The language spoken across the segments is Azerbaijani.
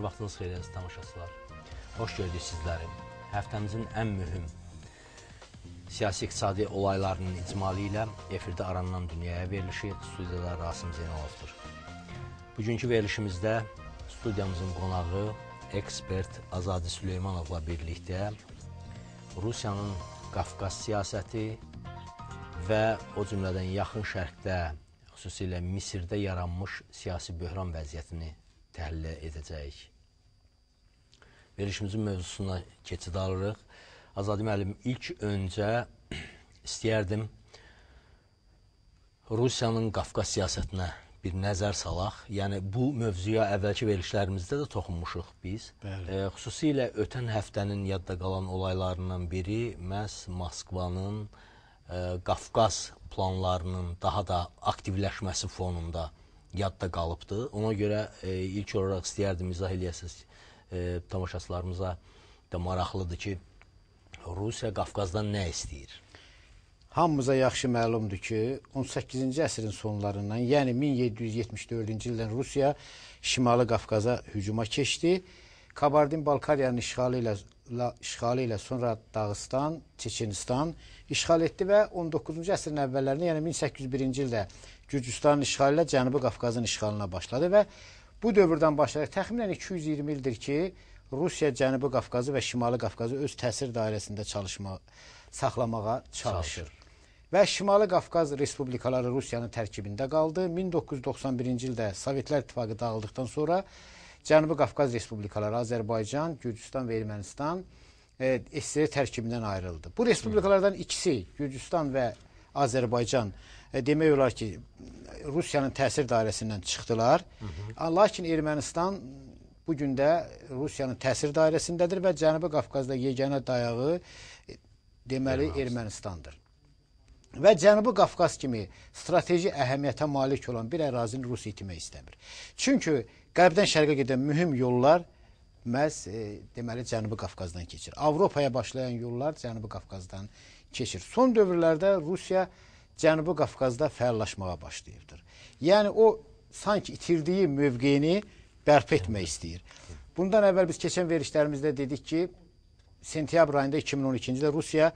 Hər vaxtınız xeyir əziz tamaşaçılar. Xoş gördük sizləri. Həftəmizin ən mühüm siyasi-iqtisadi olaylarının icmalı ilə efirdə aranılan dünyaya verilişi studiyada Rasim Zeynalovdur. Bugünkü verilişimizdə studiyamızın qonağı ekspert Azadi Süleymanovla birlikdə Rusiyanın Qafqaz siyasəti və o cümlədən yaxın şərqdə, xüsusilə Misirdə yaranmış siyasi böhran vəziyyətini təhlil edəcəyik. Verilişimizin mövzusuna keçid alırıq. Azadi müəllim, ilk öncə istəyərdim Rusiyanın Qafqaz siyasətinə bir nəzər salaq. Yəni bu mövzuya əvvəlki verilişlərimizdə də toxunmuşuq biz. Bəli. E, xüsusilə ötən həftənin yadda qalan olaylarından biri məhz Moskvanın e, Qafqaz planlarının daha da aktivləşməsi fonunda yadda qalıbdı. Ona görə e, ilk olaraq istəyərdim izah eləyəsiniz e, tamaşaçılarımıza da maraqlıdır ki, Rusiya Qafqazdan nə istəyir? Hamımıza yaxşı məlumdur ki, 18-ci əsrin sonlarından, yəni 1774-cü ildən Rusiya Şimali Qafqaza hücuma keçdi. Kabardin-Balkariyanın işğalı ilə işğalı ilə sonra Dağıstan, Çeçenistan işğal etdi və 19-cu əsrin əvvəllərində, yəni 1801-ci ildə Gürcüstanın işğalı ilə Cənubi Qafqazın işğalına başladı və bu dövrdən başlayaraq təxminən 220 ildir ki, Rusiya Cənubi Qafqazı və Şimali Qafqazı öz təsir dairəsində çalışma, saxlamağa çalışır. Çalışır və Şimali Qafqaz Respublikaları Rusiyanın tərkibində qaldı. 1991-ci ildə Sovetlər İttifaqı dağıldıqdan sonra Cənubi Qafqaz Respublikaları, Azərbaycan, Gürcüstan və Ermənistan e, SSR tərkibindən ayrıldı. Bu respublikalardan ikisi, Gürcüstan və Azərbaycan e, demək olar ki, Rusiyanın təsir dairəsindən çıxdılar. Hı hı. Lakin Ermənistan bu gün də Rusiyanın təsir dairəsindədir və Cənubi Qafqazda yeganə dayağı e, deməli Ermənistandır və Cənubi Qafqaz kimi strateji əhəmiyyətə malik olan bir ərazini Rusiya itmək istəmir. Çünki qərbdən şərqə gedən mühüm yollar məhz e, deməli Cənubi Qafqazdan keçir. Avropaya başlayan yollar Cənubi Qafqazdan keçir. Son dövrlərdə Rusiya Cənubi Qafqazda fəallaşmağa başlayıbdır. Yəni o sanki itirdiyi mövqeyini bərpa etmək istəyir. Bundan əvvəl biz keçən verişlərimizdə dedik ki, sentyabr ayında 2012-ci ildə Rusiya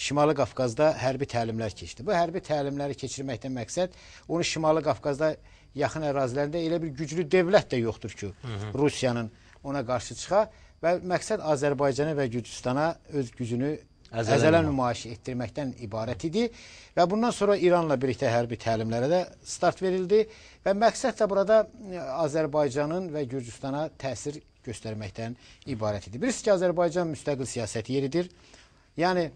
Şimali Qafqazda hərbi təlimlər keçdi. Bu hərbi təlimləri keçirməkdən məqsəd onu Şimali Qafqazda yaxın ərazilərində elə bir güclü dövlət də yoxdur ki, Hı -hı. Rusiyanın ona qarşı çıxa və məqsəd Azərbaycana və Gürcüstana öz gücünü əzələ nümayiş etdirməkdən ibarət idi və bundan sonra İranla birlikdə hərbi təlimlərə də start verildi və məqsəd də burada e, Azərbaycanın və Gürcüstana təsir göstərməkdən ibarət idi. Birisi ki, Azərbaycan müstəqil siyasət yeridir. Yəni,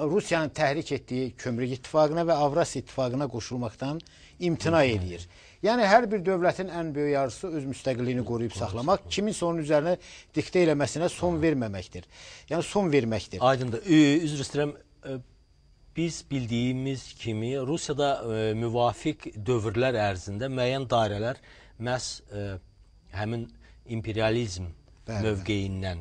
Rusiyanın təhrik etdiyi Kömrük İttifaqına və Avrasiya İttifaqına qoşulmaqdan imtina eləyir. Yəni hər bir dövlətin ən böyük arzusu öz müstəqilliyini qoruyub saxlamaq, kiminsə onun üzərinə diktə eləməsinə son verməməkdir. Yəni son verməkdir. Aydındır. Üzr istəyirəm. Biz bildiyimiz kimi Rusiyada müvafiq dövrlər ərzində müəyyən dairələr məhz həmin imperializm mövqeyindən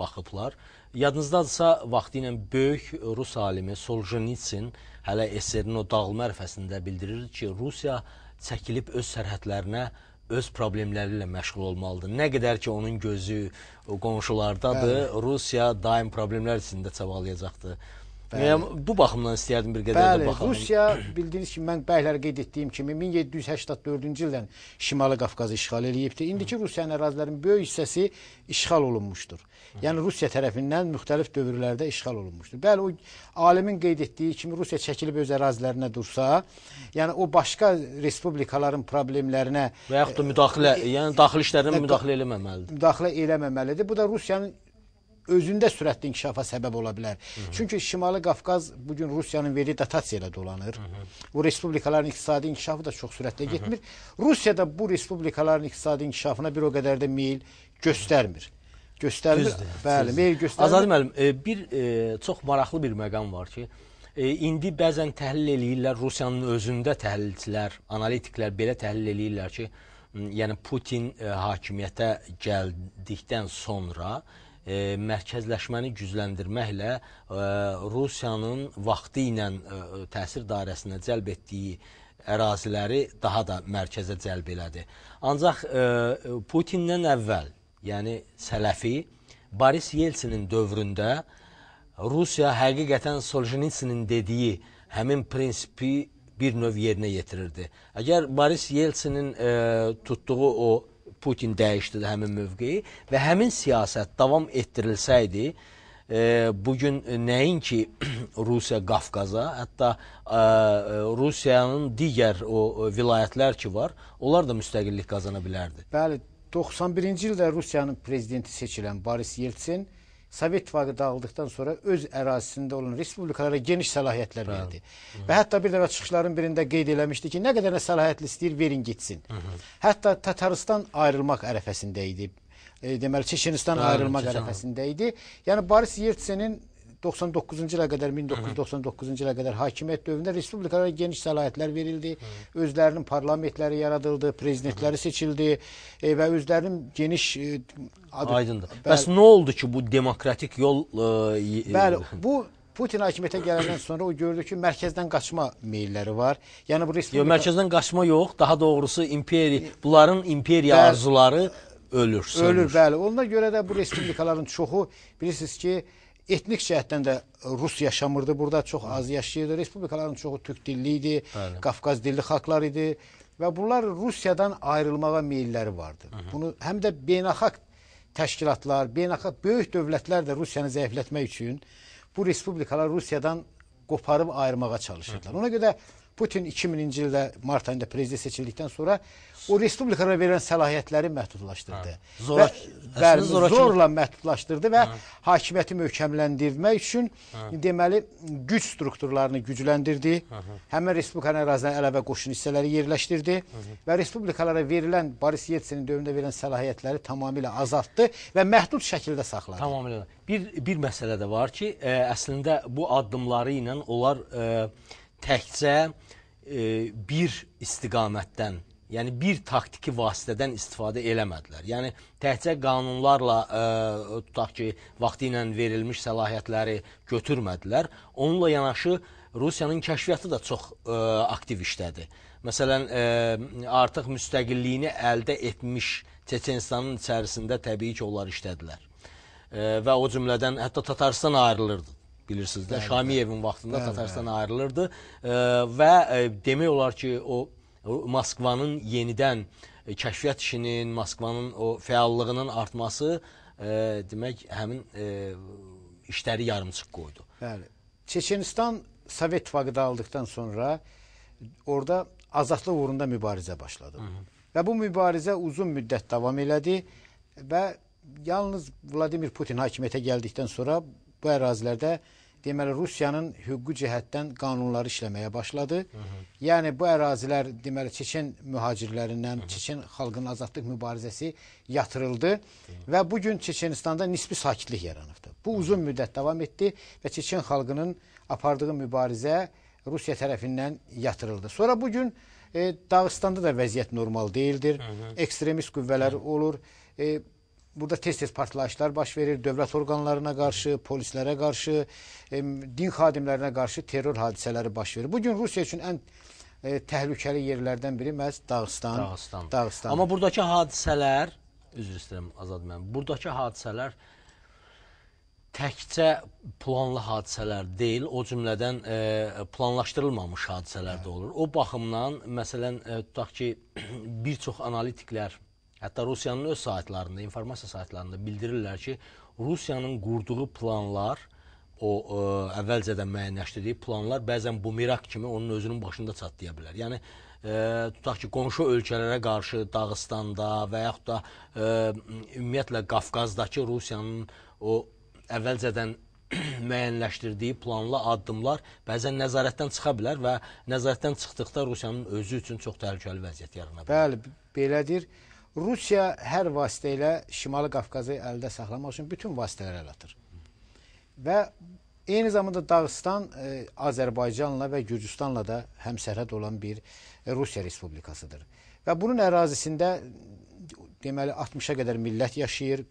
baxıblar Yadınızdadırsa, vaxtı ilə böyük rus alimi Soljenitsin hələ eserin o dağılma ərfəsində bildirir ki, Rusiya çəkilib öz sərhədlərinə öz problemləri ilə məşğul olmalıdır. Nə qədər ki, onun gözü qonşulardadır, Bəli. Rusiya daim problemlər içində çabalayacaqdır. Bəli. Bu baxımdan istəyərdim bir qədər Bəli, də baxalım. Rusiya bildiyiniz kimi mən bəylər qeyd etdiyim kimi 1784-cü ildən Şimali Qafqazı işğal eləyibdi. İndiki Rusiyanın ərazilərinin böyük hissəsi işğal olunmuşdur. Yəni Rusiya tərəfindən müxtəlif dövrlərdə işğal olunmuşdur. Bəli, o alimin qeyd etdiyi kimi Rusiya çəkilib öz ərazilərinə dursa, yəni o başqa respublikaların problemlərinə və yaxud da müdaxilə, e, yəni daxili işlərinə e, müdaxilə eləməməlidir. Müdaxilə eləməməlidir. Bu da Rusiyanın özündə sürətli inkişafa səbəb ola bilər. Hı -hı. Çünki Şimali Qafqaz bugün Rusiyanın verdiyi dotasiya ilə dolanır. Hı -hı. Bu respublikaların iqtisadi inkişafı da çox sürətlə getmir. Hı -hı. Rusiya da bu respublikaların iqtisadi inkişafına bir o qədər də meyil göstərmir göstərilir. Düzdür, bəli, düzdür. meyil göstərilir. Azad müəllim, e, bir e, çox maraqlı bir məqam var ki, e, indi bəzən təhlil eləyirlər, Rusiyanın özündə təhlilçilər, analitiklər belə təhlil eləyirlər ki, yəni Putin e, hakimiyyətə gəldikdən sonra e, mərkəzləşməni gücləndirməklə e, Rusiyanın vaxtı ilə e, e təsir dairəsinə cəlb etdiyi əraziləri daha da mərkəzə cəlb elədi. Ancaq e, e Putindən əvvəl yəni sələfi Boris Yeltsinin dövründə Rusiya həqiqətən Soljenitsinin dediyi həmin prinsipi bir növ yerinə yetirirdi. Əgər Boris Yeltsinin e, tutduğu o Putin dəyişdi həmin mövqeyi və həmin siyasət davam etdirilsəydi, e, bugün nəinki Rusiya Qafqaza, hətta e, e Rusiyanın digər o, o e, vilayətlər ki var, onlar da müstəqillik qazana bilərdi. Bəli, 91-ci ildə Rusiyanın prezidenti seçilən Boris Yeltsin Sovet İttifaqı dağıldıktan sonra öz ərazisində olan respublikalara geniş səlahiyyətlər verdi. Hı. Və hətta bir dəfə çıxışların birində qeyd eləmişdi ki, nə qədər nə səlahiyyətli istəyir verin getsin. Hı -hı. Hətta Tataristan ayrılmaq ərəfəsində idi. E, deməli Çeçenistan ayrılmaq ərəfəsində idi. Yəni Boris Yeltsinin 99-cu ilə qədər 1999-cu ilə qədər hakimiyyət dövründə respublikalara geniş səlahiyyətlər verildi. Hı. Özlərinin parlamentləri yaradıldı, prezidentləri seçildi e, və özlərinin geniş e, adı, Aydındır. Bəli, Bəs nə oldu ki, bu demokratik yol e, e- Bəli, bu Putin hakimiyyətə gələndən sonra o gördü ki, mərkəzdən qaçma meylləri var. Yəni bu respublika Yox, mərkəzdən qaçma yox, daha doğrusu imperiya, bunların imperiya arzuları ölür, sönür. Ölür, bəli. Ona görə də bu respublikaların çoxu bilirsiniz ki, Etnik cəhətdən də Rus yaşamırdı burada, çox az yaşayırdı. Respublikaların çoxu türk dilli idi, Bəli. Qafqaz dilli xalqlar idi və bunlar Rusiyadan ayrılmağa meylləri vardı. Hı -hı. Bunu həm də beynəlxalq təşkilatlar, beynəlxalq böyük dövlətlər də Rusiyanı zəiflətmək üçün bu respublikalar Rusiyadan qoparıb ayırmağa çalışırdılar. Hı -hı. Ona görə Putin 2000-ci ildə mart ayında prezident seçildikdən sonra o respublikalara verilən səlahiyyətləri məhdudlaşdırdı. Hə. Zora, və, bəli, zora zorla məhdudlaşdırdı və hə. hakimiyyəti möhkəmləndirmək üçün hə. deməli güc strukturlarını gücləndirdi. Hə. Həmin respublikanın ərazisinə əlavə qoşun hissələri yerləşdirdi hə. və respublikalara verilən Boris Yeltsin dövründə verilən səlahiyyətləri tamamilə azaltdı və məhdud şəkildə saxladı. Tamamilə. Bir bir məsələ də var ki, ə, e, əslində bu addımları ilə onlar ə, e, təkcə e, bir istiqamətdən, yəni bir taktiki vasitədən istifadə eləmədilər. Yəni təkcə qanunlarla ə, e, tutaq ki, vaxtı ilə verilmiş səlahiyyətləri götürmədilər. Onunla yanaşı Rusiyanın kəşfiyyatı da çox ə, e, aktiv işlədi. Məsələn, ə, e, artıq müstəqilliyini əldə etmiş Çeçenistanın içərisində təbii ki, onlar işlədilər. Ə, və o cümlədən hətta Tatarstan ayrılırdı bilirsiniz də, Şamiyevin vaxtında bəli, Tatarıstan bəli. ayrılırdı e, və e, demək olar ki, o Moskvanın yenidən e, kəşfiyyat işinin, Moskvanın o fəallığının artması demək həmin işləri yarımçıq qoydu. Bəli. Çeçenistan Sovet İttifaqı dağıldıqdan sonra orada azadlıq uğrunda mübarizə başladı. Hı -hı. Və bu mübarizə uzun müddət davam elədi və yalnız Vladimir Putin hakimiyyətə gəldikdən sonra bu ərazilərdə deməli Rusiyanın hüquqi cəhətdən qanunları işləməyə başladı. Hı -hı. Yəni bu ərazilər deməli Çeçen mühacirlərindən, Hı -hı. Çeçen xalqının azadlıq mübarizəsi yatırıldı Hı -hı. və bu gün Çeçenistanda nisbi sakitlik yaranıbdı. Bu Hı -hı. uzun müddət davam etdi və Çeçen xalqının apardığı mübarizə Rusiya tərəfindən yatırıldı. Sonra bu gün e, Dağıstanda da vəziyyət normal deyildir. Hı -hı. Ekstremist qüvvələr Hı -hı. olur. E, Burada tez tez partlayışlar baş verir. Dövlət orqanlarına qarşı, polislərə qarşı, din xadimlərinə qarşı terror hadisələri baş verir. Bugün Rusiya üçün ən e, təhlükəli yerlərdən biri məhz Dağıstan. Dağıstan. Dağıstan. Amma buradakı hadisələr, üzr istəyirəm Azad mənim, buradakı hadisələr təkcə planlı hadisələr deyil, o cümlədən e, planlaşdırılmamış hadisələr də olur. O baxımdan, məsələn, e, tutaq ki, bir çox analitiklər Hətta Rusiyanın öz saytlarında, informasiya saytlarında bildirirlər ki, Rusiyanın qurduğu planlar, o ə, e, əvvəlcədən müəyyənləşdirdiyi planlar bəzən bumeraq kimi onun özünün başında çatlaya bilər. Yəni ə, e, tutaq ki, qonşu ölkələrə qarşı Dağıstanda və yaxud da ə, e, ümumiyyətlə Qafqazdakı Rusiyanın o əvvəlcədən müəyyənləşdirdiyi planlı addımlar bəzən nəzarətdən çıxa bilər və nəzarətdən çıxdıqda Rusiyanın özü üçün çox təhlükəli vəziyyət yarana bilər. Bəli, belədir. Rusiya hər vasitə ilə Şimali Qafqazı əldə saxlamaq üçün bütün vasitələr əl atır. Və eyni zamanda Dağıstan e, Azərbaycanla və Gürcüstanla da həmsərhəd olan bir e, Rusiya Respublikasıdır. Və bunun ərazisində deməli 60-a qədər millət yaşayır,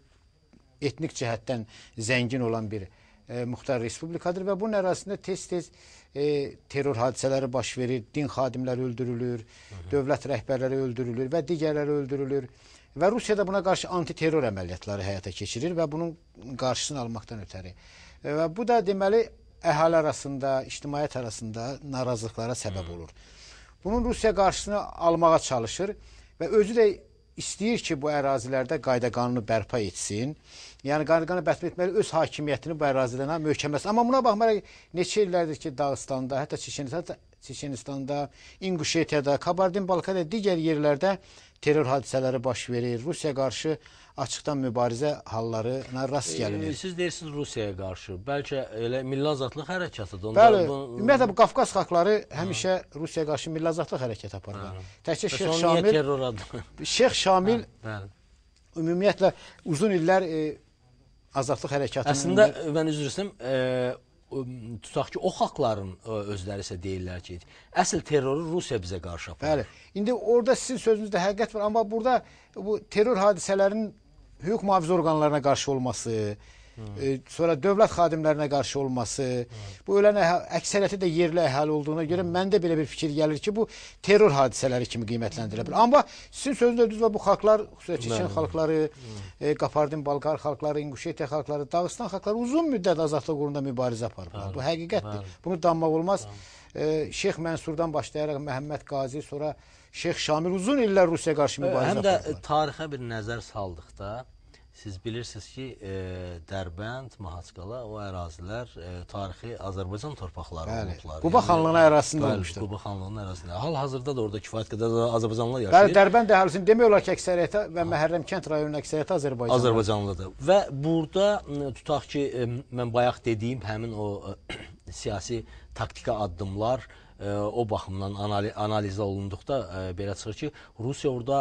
etnik cəhətdən zəngin olan bir e, muxtar respublikadır və bunun ərazisində tez-tez e, terror hadisələri baş verir, din xadimləri öldürülür, Hı -hı. dövlət rəhbərləri öldürülür və digərləri öldürülür. Və Rusiya da buna qarşı antiterror əməliyyatları həyata keçirir və bunun qarşısını almaqdan ötəri. E, və bu da deməli əhali arasında, ictimaiyyət arasında narazılıqlara səbəb olur. Bunun Rusiya qarşısını almağa çalışır və özü də istəyir ki, bu ərazilərdə qayda qanunu bərpa etsin Yəni Qarqanı bətn etməli öz hakimiyyətini bu ərazilərə hə, möhkəməsi. Amma buna baxmayaraq neçə illərdir ki, Dağıstanda, hətta Çeçenistanda, Çeçenistanda, İnguşetiyada, Kabardin-Balkada digər yerlərdə terror hadisələri baş verir. Rusiya qarşı açıqdan mübarizə hallarına rast e, gəlinir. E, siz deyirsiniz Rusiyaya qarşı. Bəlkə elə milli azadlıq hərəkatıdır. Onda Bəli. Bu... Ümumiyyətlə bu Qafqaz xalqları həmişə Hı. Hə. Rusiyaya qarşı milli azadlıq hərəkəti aparırlar. Hə. Təkcə Şeyx Şamil Şeyx Şamil Bəli. Ümumiyyətlə uzun illər e, azadlıq hərəkatının... Əslində, mən üzr istəyim, e, tutaq ki, o xalqların e, özləri isə deyirlər ki, əsl terroru Rusiya bizə qarşı aparır. Bəli, indi orada sizin sözünüzdə həqiqət var, amma burada bu terror hadisələrinin hüquq mühafizə orqanlarına qarşı olması, e, sonra dövlət xadimlərinə qarşı olması, Hı. bu ölən əksəriyyəti də yerli əhali olduğuna görə Hı. məndə belə bir fikir gəlir ki, bu terror hadisələri kimi qiymətləndirilə bilər. Amma sizin sözünüz düz və bu xalqlar, xüsusilə Çeçen xalqları, e, Qapardin Balqar xalqları, İnquşetiya xalqları, Dağıstan xalqları uzun müddət azadlıq uğrunda mübarizə aparıblar. Bu həqiqətdir. Bəli. Bunu danmaq olmaz. Bəli. E, Şeyx Mənsurdan başlayaraq Məhəmməd Qazi, sonra Şeyx Şamil uzun illər Rusiyaya qarşı mübarizə apardılar. Həm də apardılar. tarixə bir nəzər saldıqda Siz bilirsiniz ki, e, Dərbənd, Mahaçqala o ərazilər e, tarixi Azərbaycan torpaqları bəli. olublar. Quba yəni, xanlığının ərazisində olmuşdur. Quba xanlığının ərazisində. Hal-hazırda da orada kifayət qədər Azərbaycanlılar yaşayır. Bəli, Dərbənd əhalisinin demək olar ki, əksəriyyəti və Məhərrəm kənd rayonunun əksəriyyəti Azərbaycanlıdır. Azərbaycanlıdır. Və burada tutaq ki, mən bayaq dediyim həmin o e, siyasi taktika addımlar e, o baxımdan anali analizə olunduqda e, belə çıxır ki, Rusiya orada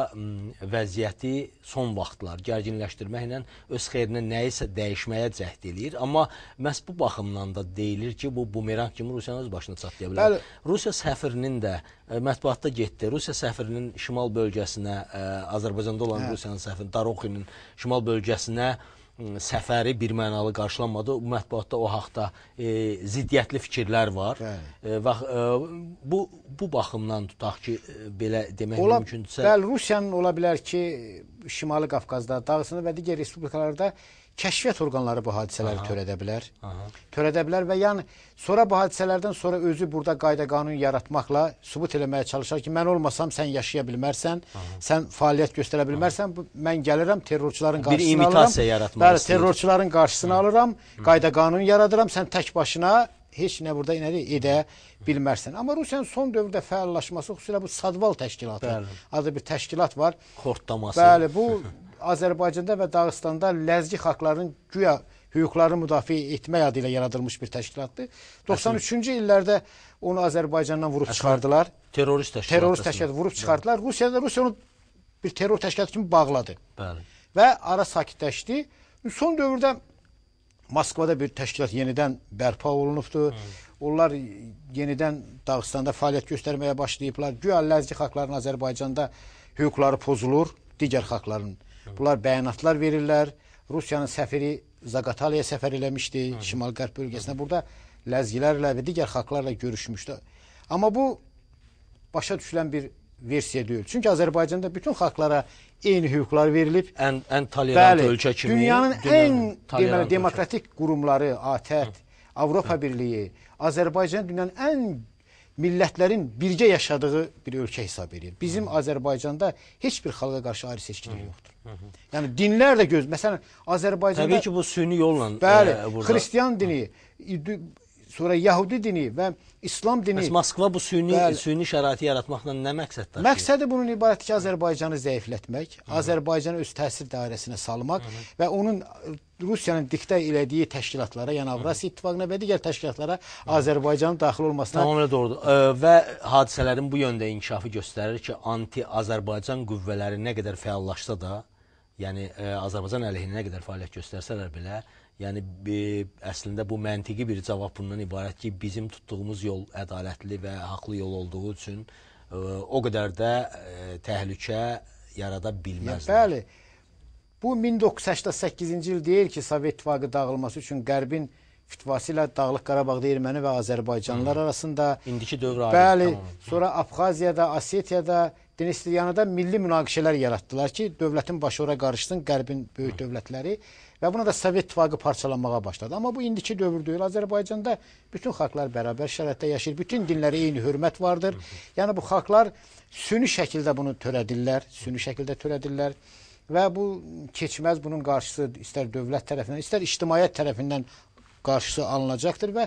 vəziyyəti son vaxtlar gərginləşdirməklə öz xeyrinə nəyisə dəyişməyə cəhd eləyir. Amma məhz bu baxımdan da deyilir ki, bu bumerang kimi Rusiyanın öz başına çatlaya bilər. Bəli. Rusiya səfirinin də e, mətbuatda getdi. Rusiya səfirinin şimal bölgəsinə, e, Azərbaycanda olan Hə. Rusiyanın səfirinin, Daroxinin şimal bölgəsinə səfəri birmənalı qarşılanmadı. Mətbuatda o haqda e, ziddiyyətli fikirlər var. E, və e, bu bu baxımdan tutaq ki, e, belə demək ola, mümkündürsə. Bəli, Rusiyanın ola bilər ki, Şimali Qafqazda, Dağıstan və digər respublikalarda kəşfiyyat orqanları bu hadisələri aha, törədə bilər. Aha. Törədə bilər və yəni sonra bu hadisələrdən sonra özü burada qayda qanun yaratmaqla sübut eləməyə çalışar ki, mən olmasam sən yaşaya bilmərsən, aha. sən fəaliyyət göstərə bilmərsən. Bu, mən gəlirəm terrorçuların qarşısını alıram. Bir imitasiya yaratmaq. Bəli, terrorçuların qarşısını aha. alıram, qayda qanun yaradıram, sən tək başına heç nə burada nə edə bilmərsən. Amma Rusiyanın son dövrdə fəallaşması, xüsusilə bu Sadval təşkilatı Bəli. adlı bir təşkilat var. Xortlaması. Bəli, bu Azərbaycanda və Dağıstanda ləzgi xalqlarının güya hüquqlarını müdafiə etmək adı ilə yaradılmış bir təşkilatdır. 93-cü illərdə onu Azərbaycandan vurub Əsr, çıxardılar. Terrorist təşkilat. Terrorist təşkilat vurub hə. çıxardılar. Bəli. Rusiyada Rusiya onu bir terror təşkilatı kimi bağladı. Bəli. Və ara sakitləşdi. Son dövrdə Moskvada bir təşkilat yenidən bərpa olunubdu. Hı. Onlar yenidən Dağıstanda fəaliyyət göstərməyə başlayıblar. Güya ləzgi xalqların Azərbaycanda hüquqları pozulur, digər xalqların. Bunlar bəyanatlar verirlər. Rusiyanın səfiri Zaqatalaya səfər eləmişdi, Şimal-Qərb bölgəsinə. Burada ləzgilərlə və digər xalqlarla görüşmüşdü. Amma bu başa düşülən bir versiya deyil. Çünki Azərbaycanda bütün xalqlara eyni hüquqlar verilib. Ən ən tolerant Bəli, ölkə kimi dünyanın, dünyanın ən deməli demokratik ölkə. qurumları, ATƏT, Avropa Hı. Birliyi, Azərbaycan dünyanın ən millətlərin birgə yaşadığı bir ölkə hesab edir. Bizim Hı. Azərbaycanda heç bir xalqa qarşı ayrı seçkilik yoxdur. Yəni dinlər də göz. Məsələn, Azərbaycanda Təbii ki, bu süni yolla bəli, ə, e, burada. Xristian dini, sonra Yahudi dini və İslam dini. Bəs Moskva bu süni bəli, süni şəraiti yaratmaqla nə məqsəd daşıyır? Məqsədi bunun ibarətdir ki, Azərbaycanı zəiflətmək, Hı -hı. Azərbaycanı öz təsir dairəsinə salmaq Hı -hı. və onun e, Rusiyanın diktə elədiyi təşkilatlara, yəni Avrasiya İttifaqına və digər təşkilatlara Azərbaycanın daxil olmasına tamamilə doğrudur. E, və hadisələrin bu yöndə inkişafı göstərir ki, anti-Azərbaycan qüvvələri nə qədər fəallaşsa da, yəni ə, e, Azərbaycan əleyhinə nə qədər fəaliyyət göstərsələr belə, yəni ə, əslində bu məntiqi bir cavab bundan ibarət ki, bizim tutduğumuz yol ədalətli və haqlı yol olduğu üçün ə, e, o qədər də ə, e, təhlükə yarada bilməzlər. Yə, bəli. Bu 1988-ci il deyil ki, Sovet İttifaqı dağılması üçün Qərbin fitvası ilə Dağlıq Qarabağda erməni və Azərbaycanlılar arasında indiki dövr ayrı. Bəli, tamam. sonra Abxaziyada, Asetiyada Dinestiyanada milli münaqişələr yaratdılar ki, dövlətin başı ora qarışsın, qərbin böyük dövlətləri və buna da Sovet İttifaqı parçalanmağa başladı. Amma bu indiki dövr deyil. Azərbaycanda bütün xalqlar bərabər şəraitdə yaşayır. Bütün dinlərə eyni hörmət vardır. Yəni bu xalqlar süni şəkildə bunu törədirlər, süni şəkildə törədirlər və bu keçməz bunun qarşısı istər dövlət tərəfindən, istər ictimaiyyət tərəfindən qarşısı alınacaqdır və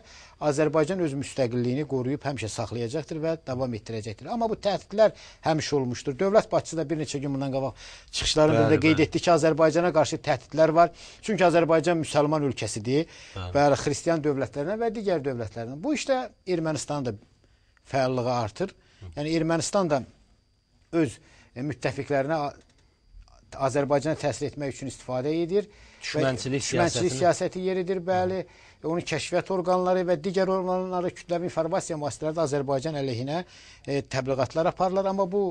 Azərbaycan öz müstəqilliyini qoruyub həmişə saxlayacaqdır və davam etdirəcəkdir. Amma bu təhdidlər həmişə olmuşdur. Dövlət başçısı da bir neçə gün bundan qabaq çıxışlarında da qeyd etdi ki, Azərbaycana qarşı təhdidlər var. Çünki Azərbaycan müsəlman ölkəsidir bəli. və xristian dövlətlərinə və digər dövlətlərinə. Bu işdə Ermənistan da fəallığı artır. Yəni Ermənistan da öz e, müttəfiqlərinə Azərbaycana təsir etmək üçün istifadə edir. Düşmənçilik, düşmənçilik siyasəti yeridir, bəli. Hı. E, Onun kəşfiyyat orqanları və digər orqanları kütləvi informasiya vasitələri də Azərbaycan əleyhinə e, təbliğatlar aparırlar, amma bu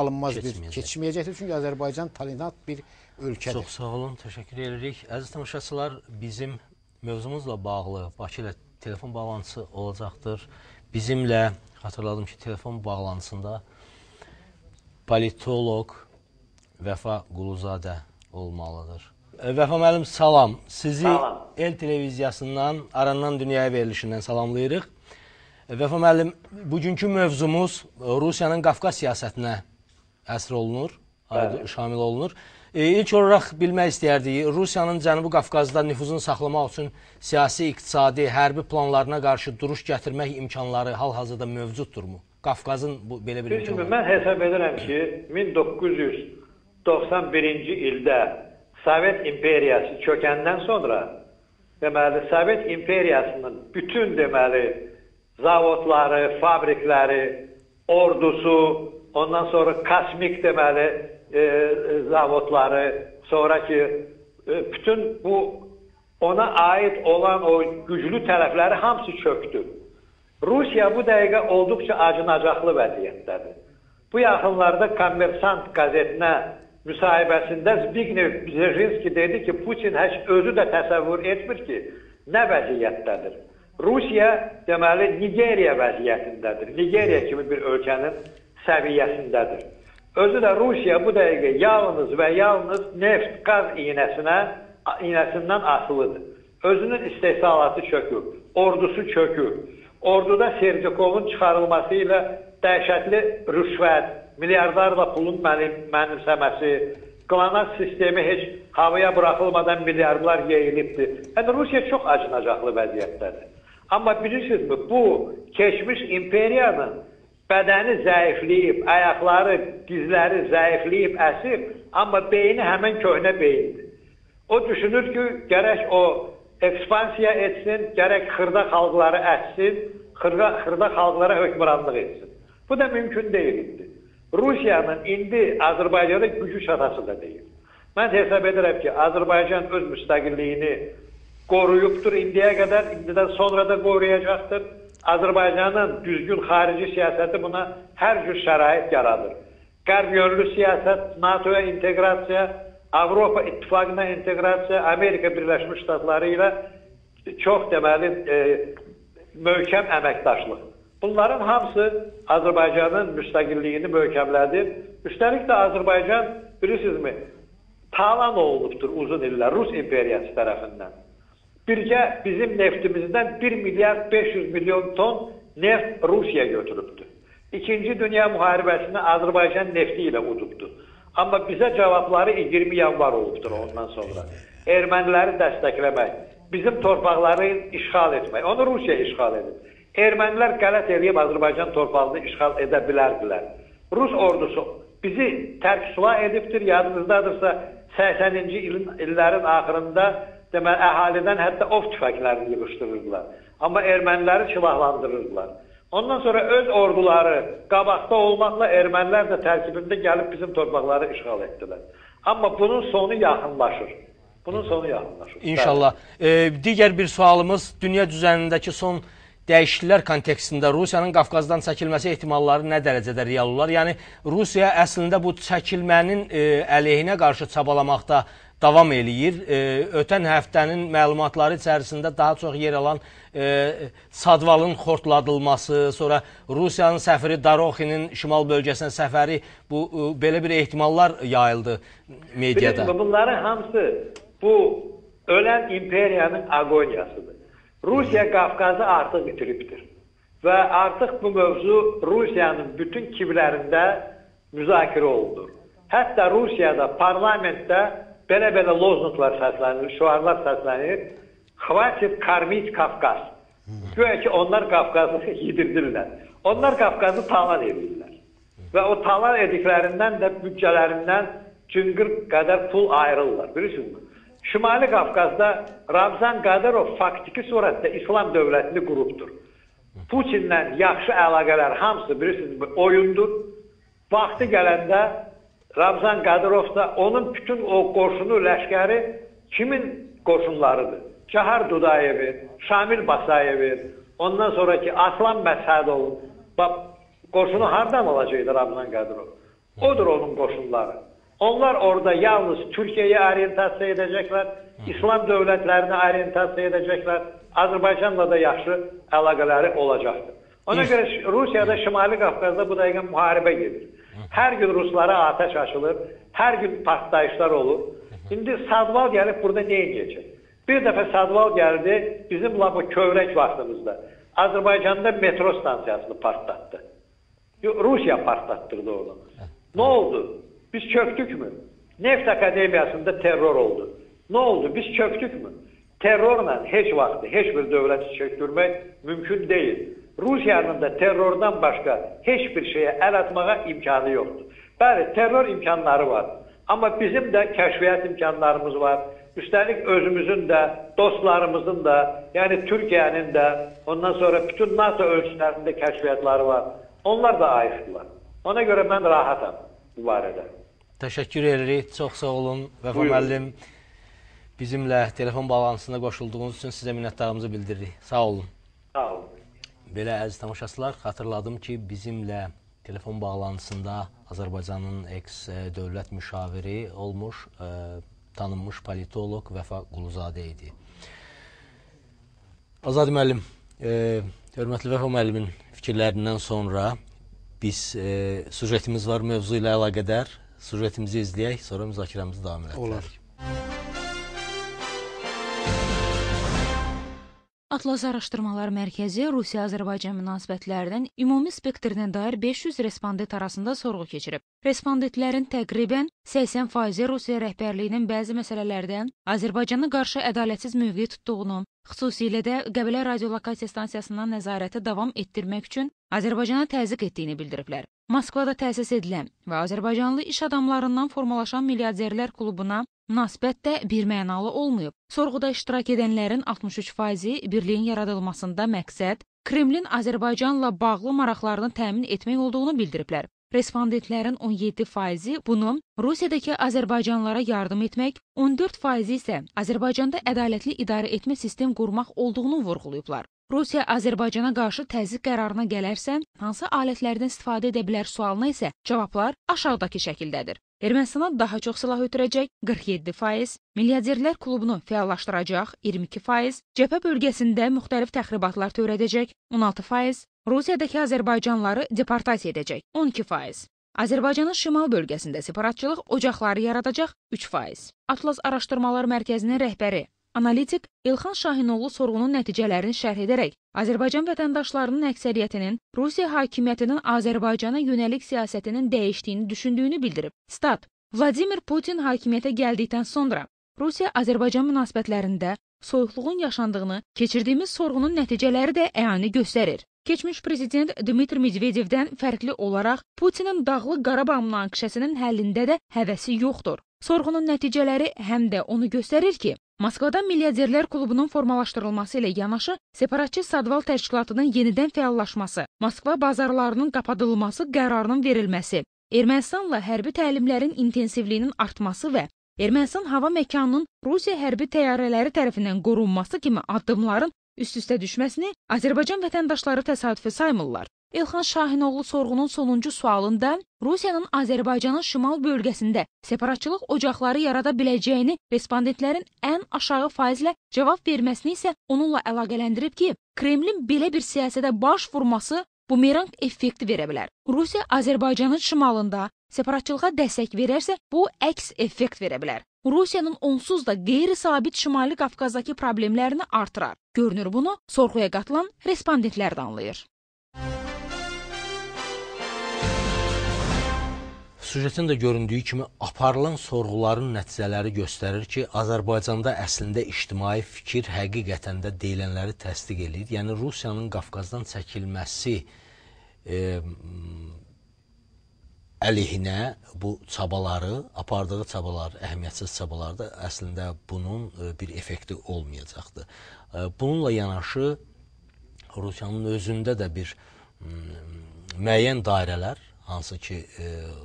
alınmaz Keçməyəcək. bir keçməyəcəkdir. Çünki Azərbaycan talinat bir ölkədir. Çox sağ olun, təşəkkür edirik. Əziz tamaşaçılar, bizim mövzumuzla bağlı Bakı ilə telefon bağlantısı olacaqdır. Bizimlə xatırladım ki, telefon bağlantısında politolog Vəfa Quluzadə olmalıdır. Vəfa müəllim, salam. Sizi salam. El televiziyasından, Arandan Dünyaya verilişindən salamlayırıq. Vəfa müəllim, bugünkü mövzumuz e, Rusiyanın Qafqaz siyasətinə əsr olunur, Bəli. şamil olunur. E, ilk olaraq bilmək istəyərdik, Rusiyanın Cənubi Qafqazda nüfuzunu saxlamaq üçün siyasi, iqtisadi, hərbi planlarına qarşı duruş gətirmək imkanları hal-hazırda mövcuddurmu? Qafqazın bu, belə bir imkanı. Mən hesab edirəm ki, 1991-ci ildə Sovet imperiyası çökəndən sonra deməli Sovet imperiyasının bütün deməli zavodları, fabrikləri, ordusu, ondan sonra kosmik deməli e, zavodları, sonraki e, bütün bu ona aid olan o güclü tərəfləri hamısı çökdü. Rusiya bu dəqiqə olduqca acınacaqlı vəziyyətdədir. Bu yaxınlarda Kommersant qəzetinə müsahibəsində Zbignev Bjezinski dedi ki, Putin heç özü də təsəvvür etmir ki, nə vəziyyətdədir. Rusiya deməli Nigeriya vəziyyətindədir. Nigeriya kimi bir ölkənin səviyyəsindədir. Özü də Rusiya bu dəqiqə yalnız və yalnız neft, qaz iynəsinə iynəsindən asılıdır. Özünün istehsalatı çökür, ordusu çökür. Orduda Serdikovun çıxarılması ilə dəhşətli rüşvət, milyardlarla pulun mənim, mənimsəməsi, qlanas sistemi heç havaya buraxılmadan milyardlar yeyilibdir. Yəni, Rusiya çox acınacaqlı vəziyyətdədir. Amma bilirsinizmi, bu keçmiş imperiyanın bədəni zəifləyib, ayaqları, dizləri zəifləyib, əsib, amma beyni həmən köhnə beyindir. O düşünür ki, gərək o ekspansiya etsin, gərək xırda xalqları əssin, xırda, xırda xalqlara hökmüranlıq etsin. Bu da mümkün deyildir. Rusiyanın indi Azərbaycana gücü çatası da deyil. Mən hesab edirəm ki, Azərbaycan öz müstəqilliyini qoruyubdur indiyə qədər, indidən sonra da qoruyacaqdır. Azərbaycanın düzgün xarici siyasəti buna hər cür şərait yaradır. Qərb yönlü siyasət, NATO-ya inteqrasiya, Avropa İttifaqına inteqrasiya, Amerika Birləşmiş Ştatları ilə çox deməli e, möhkəm əməkdaşlıq. Bunların hamısı Azərbaycanın müstəqilliyini möhkəmlədir. Üstəlik də Azərbaycan bilirsinizmi? Talan olunubdur uzun illər Rus imperiyası tərəfindən. Bircə bizim neftimizdən 1 milyard 500 milyon ton neft Rusiya götürübdür. İkinci Dünya Müharibəsini Azərbaycan nefti ilə udubdur. Amma bizə cavabları 20 yanvar olubdur ondan sonra. Erməniləri dəstəkləmək, bizim torpaqları işğal etmək, onu Rusiya işğal edib ermənilər qələt edib Azərbaycan torpağını işğal edə bilərdilər. Rus ordusu bizi tərk-sula edibdir, yadınızdadırsa 80-ci ilin, illərin axırında deməli, əhalidən hətta ov tüfəklərini yığışdırırdılar. Amma erməniləri silahlandırırdılar. Ondan sonra öz orduları qabaqda olmaqla ermənilər də tərkibində gəlib bizim torpaqları işğal etdilər. Amma bunun sonu yaxınlaşır. Bunun sonu yaxınlaşır. İnşallah. E, digər bir sualımız dünya düzənindəki son dəyişikliklər kontekstində Rusiyanın Qafqazdan çəkilməsi ehtimalları nə dərəcədə real olar? Yəni Rusiya əslində bu çəkilmənin e, əleyhinə qarşı çabalamaqda davam eləyir. E, ötən həftənin məlumatları içərisində daha çox yer alan e, Sadvalın xortladılması, sonra Rusiyanın səfiri Daroxinin şimal bölgəsinə səfəri bu e, belə bir ehtimallar yayıldı mediada. Bilin, bunların hamısı bu ölən imperiyanın aqoniyasıdır. Rusiya Qafqazı artıq itiribdir və artıq bu mövzu Rusiyanın bütün kiblərində müzakirə olunur. Hətta Rusiyada parlamentdə belə-belə lozunqlar səslənir, şüarlar səslənir. Хватит кормить Кавказ. Güya ki onlar Qafqazı yedirdirlər. Onlar Qafqazı talan edirlər. Və o talan ediklərindən də büdcələrindən cüngür qədər pul ayrılırlar. Bilirsiniz? Şimali Qafqazda Ramzan Qadirov faktiki surətdə İslam dövlətini qurubdur. Putinlə yaxşı əlaqələr hamısı bilirsiniz oyundur. Vaxtı gələndə Ramzan Qadirov da onun bütün o qoşunu, ləşkəri kimin qoşunlarıdır? Cahar Dudayevi, Şamil Basayevi, ondan sonraki Aslan Məshədov. Bax, qoşunu hardan alacaqdı Ramzan Qadirov? Odur onun qoşunları. Onlar orada yalnız Türkiye'yi orientasyon edecekler, İslam devletlerini orientasyon edecekler. Azərbaycanla da yaxşı əlaqələri olacaqdır. Ona göre Rusya'da Şimali Qafqazda bu dəqiqə müharibə gedir. Her gün ruslara ateş açılır, her gün partlayışlar olur. İndi Sadval gəlib burada nə edəcək? Bir defa Sadval geldi bizim bu kövrək vaxtımızda. Azərbaycanda metro stansiyasını partlattı. Rusya partlattırdı onu. Ne oldu? Biz çöktük mü? Neft Akademiyasında terör oldu. Ne oldu? Biz çöktük mü? Terörle hiç vakti, hiçbir devleti çöktürmek mümkün değil. Rusya'nın da terörden başka hiçbir şeye el atmaya imkanı yoktu. Bəli, terör imkanları var. Ama bizim de keşfiyat imkanlarımız var. Üstelik özümüzün de, dostlarımızın da, yani Türkiye'nin de, ondan sonra bütün NATO ölçülerinde keşfiyatları var. Onlar da ayıktılar. Ona göre ben rahatım bu barədə. Təşəkkür edirik. Çox sağ olun. Vəfa müəllim bizimlə telefon balansına qoşulduğunuz üçün sizə minnətdarımızı bildiririk. Sağ olun. Sağ olun. Belə əziz tamaşaçılar, xatırladım ki, bizimlə telefon bağlantısında Azərbaycanın eks dövlət müşaviri olmuş, ə, e, tanınmış politoloq Vəfa Quluzadə idi. Azad müəllim, e, hörmətli Vəfa müəllimin fikirlərindən sonra biz e, sujetimiz var mövzu ilə əlaqədar. Süjetimizi izləyək, sonra müzakirəmizi davam edək. Olar. Atlas Araşdırmalar Mərkəzi Rusiya-Azərbaycan münasibətlərinin ümumi spektrinə dair 500 respondent arasında sorğu keçirib. Respondentlərin təqribən 80%-i Rusiya rəhbərliyinin bəzi məsələlərdən Azərbaycana qarşı ədalətsiz mövqe tutduğunu, xüsusilə də Qəbələ radiolokasiya stansiyasından nəzarəti davam etdirmək üçün Azərbaycana təzyiq etdiyini bildiriblər. Moskvada təsis edilən və azərbaycanlı iş adamlarından formalaşan milyarderlər klubuna münasibət də birmənalı olmayıb. Sorğuda iştirak edənlərin 63%-i birliyin yaradılmasında məqsəd Kremlin Azərbaycanla bağlı maraqlarını təmin etmək olduğunu bildiriblər. Respondentlərin 17%-i bunu Rusiyadakı azərbaycanlılara yardım etmək, 14%-i isə Azərbaycanda ədalətli idarə etmə sistem qurmaq olduğunu vurğulayıblar. Rusiya Azərbaycana qarşı təzyiq qərarına gələrsə, hansı alətlərdən istifadə edə bilər sualına isə cavablar aşağıdakı şəkildədir. Ermənistana daha çox silah ötürəcək 47%, milyarderlər klubunu fəallaşdıracaq 22%, cəbhə bölgəsində müxtəlif təxribatlar törədəcək 16%, Rusiyadakı Azərbaycanlıları deportasiya edəcək 12%. Azərbaycanın şimal bölgəsində separatçılıq ocaqları yaradacaq 3%. Atlas Araşdırmalar Mərkəzinin rəhbəri Analitik Elxan Şahinoğlu sorğunun nəticələrini şərh edərək Azərbaycan vətəndaşlarının əksəriyyətinin Rusiya hakimiyyətinin Azərbaycana yönəlik siyasətinin dəyişdiyini düşündüyünü bildirib. Stat: Vladimir Putin hakimiyyətə gəldikdən sonra Rusiya-Azərbaycan münasibətlərində soyuqluğun yaşandığını keçirdiyimiz sorğunun nəticələri də əyani göstərir. Keçmiş prezident Dmitri Medvedevdən fərqli olaraq Putinin Dağlıq Qarabağ münaqişəsinin həllində də həvəsi yoxdur. Sorğunun nəticələri həm də onu göstərir ki, Moskvada Milyarderlər klubunun formalaşdırılması ilə yanaşı separatçı Sadval təşkilatının yenidən fəallaşması, Moskva bazarlarının qapadılması qərarının verilməsi, Ermənistanla hərbi təlimlərin intensivliyinin artması və Ermənistan hava məkanının Rusiya hərbi təyyarələri tərəfindən qorunması kimi addımların üst-üstə düşməsini Azərbaycan vətəndaşları təsadüfi saymırlar. Elxan Şahinoğlu sorğunun sonuncu sualında Rusiyanın Azərbaycanın şimal bölgəsində separatçılıq ocaqları yarada biləcəyini respondentlərin ən aşağı faizlə cavab verməsini isə onunla əlaqələndirib ki, Kremlin belə bir siyasətə baş vurması bumerang effekti verə bilər. Rusiya Azərbaycanın şimalında separatçılığa dəstək verərsə, bu əks effekt verə bilər. Rusiyanın onsuz da qeyri-sabit Şimali Qafqazdakı problemlərini artırar. Görünür bunu sorğuya qatılan respondentlər də anlayır. Süjetin də göründüyü kimi aparılan sorğuların nəticələri göstərir ki, Azərbaycanda əslində ictimai fikir həqiqətən də deyilənləri təsdiq eləyir. Yəni Rusiyanın Qafqazdan çəkilməsi e, əleyhinə bu çabaları, apardığı çabalar, əhəmiyyətsiz çabalar da əslində bunun e, bir effekti olmayacaqdı. E, bununla yanaşı Rusiyanın özündə də bir müəyyən dairələr hansı ki e,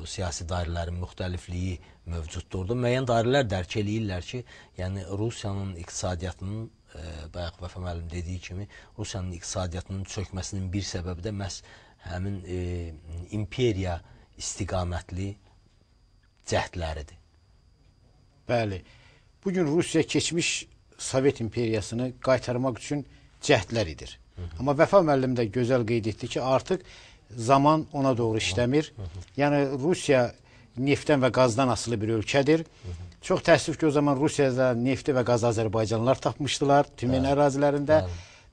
siyasi dairələrin müxtəlifliyi mövcuddurdur. Müəyyən dairələr dərk eləyirlər ki, yəni Rusiyanın iqtisadiyyatının e, bayaq Vəfa müəllim dediyi kimi Rusiyanın iqtisadiyyatının çökməsinin bir səbəbi də məhz həmin e, imperiya istiqamətli cəhdləridir. Bəli. Bu gün Rusiya keçmiş Sovet imperiyasını qaytarmaq üçün cəhdlər edir. Hı -hı. Amma Vəfa müəllim də gözəl qeyd etdi ki, artıq zaman ona doğru işləmir. Yəni Rusiya neftdən və qazdan asılı bir ölkədir. Çox təəssüf ki, o zaman Rusiyada nefti və qazı Azərbaycanlılar tapmışdılar Tümen ərazilərində.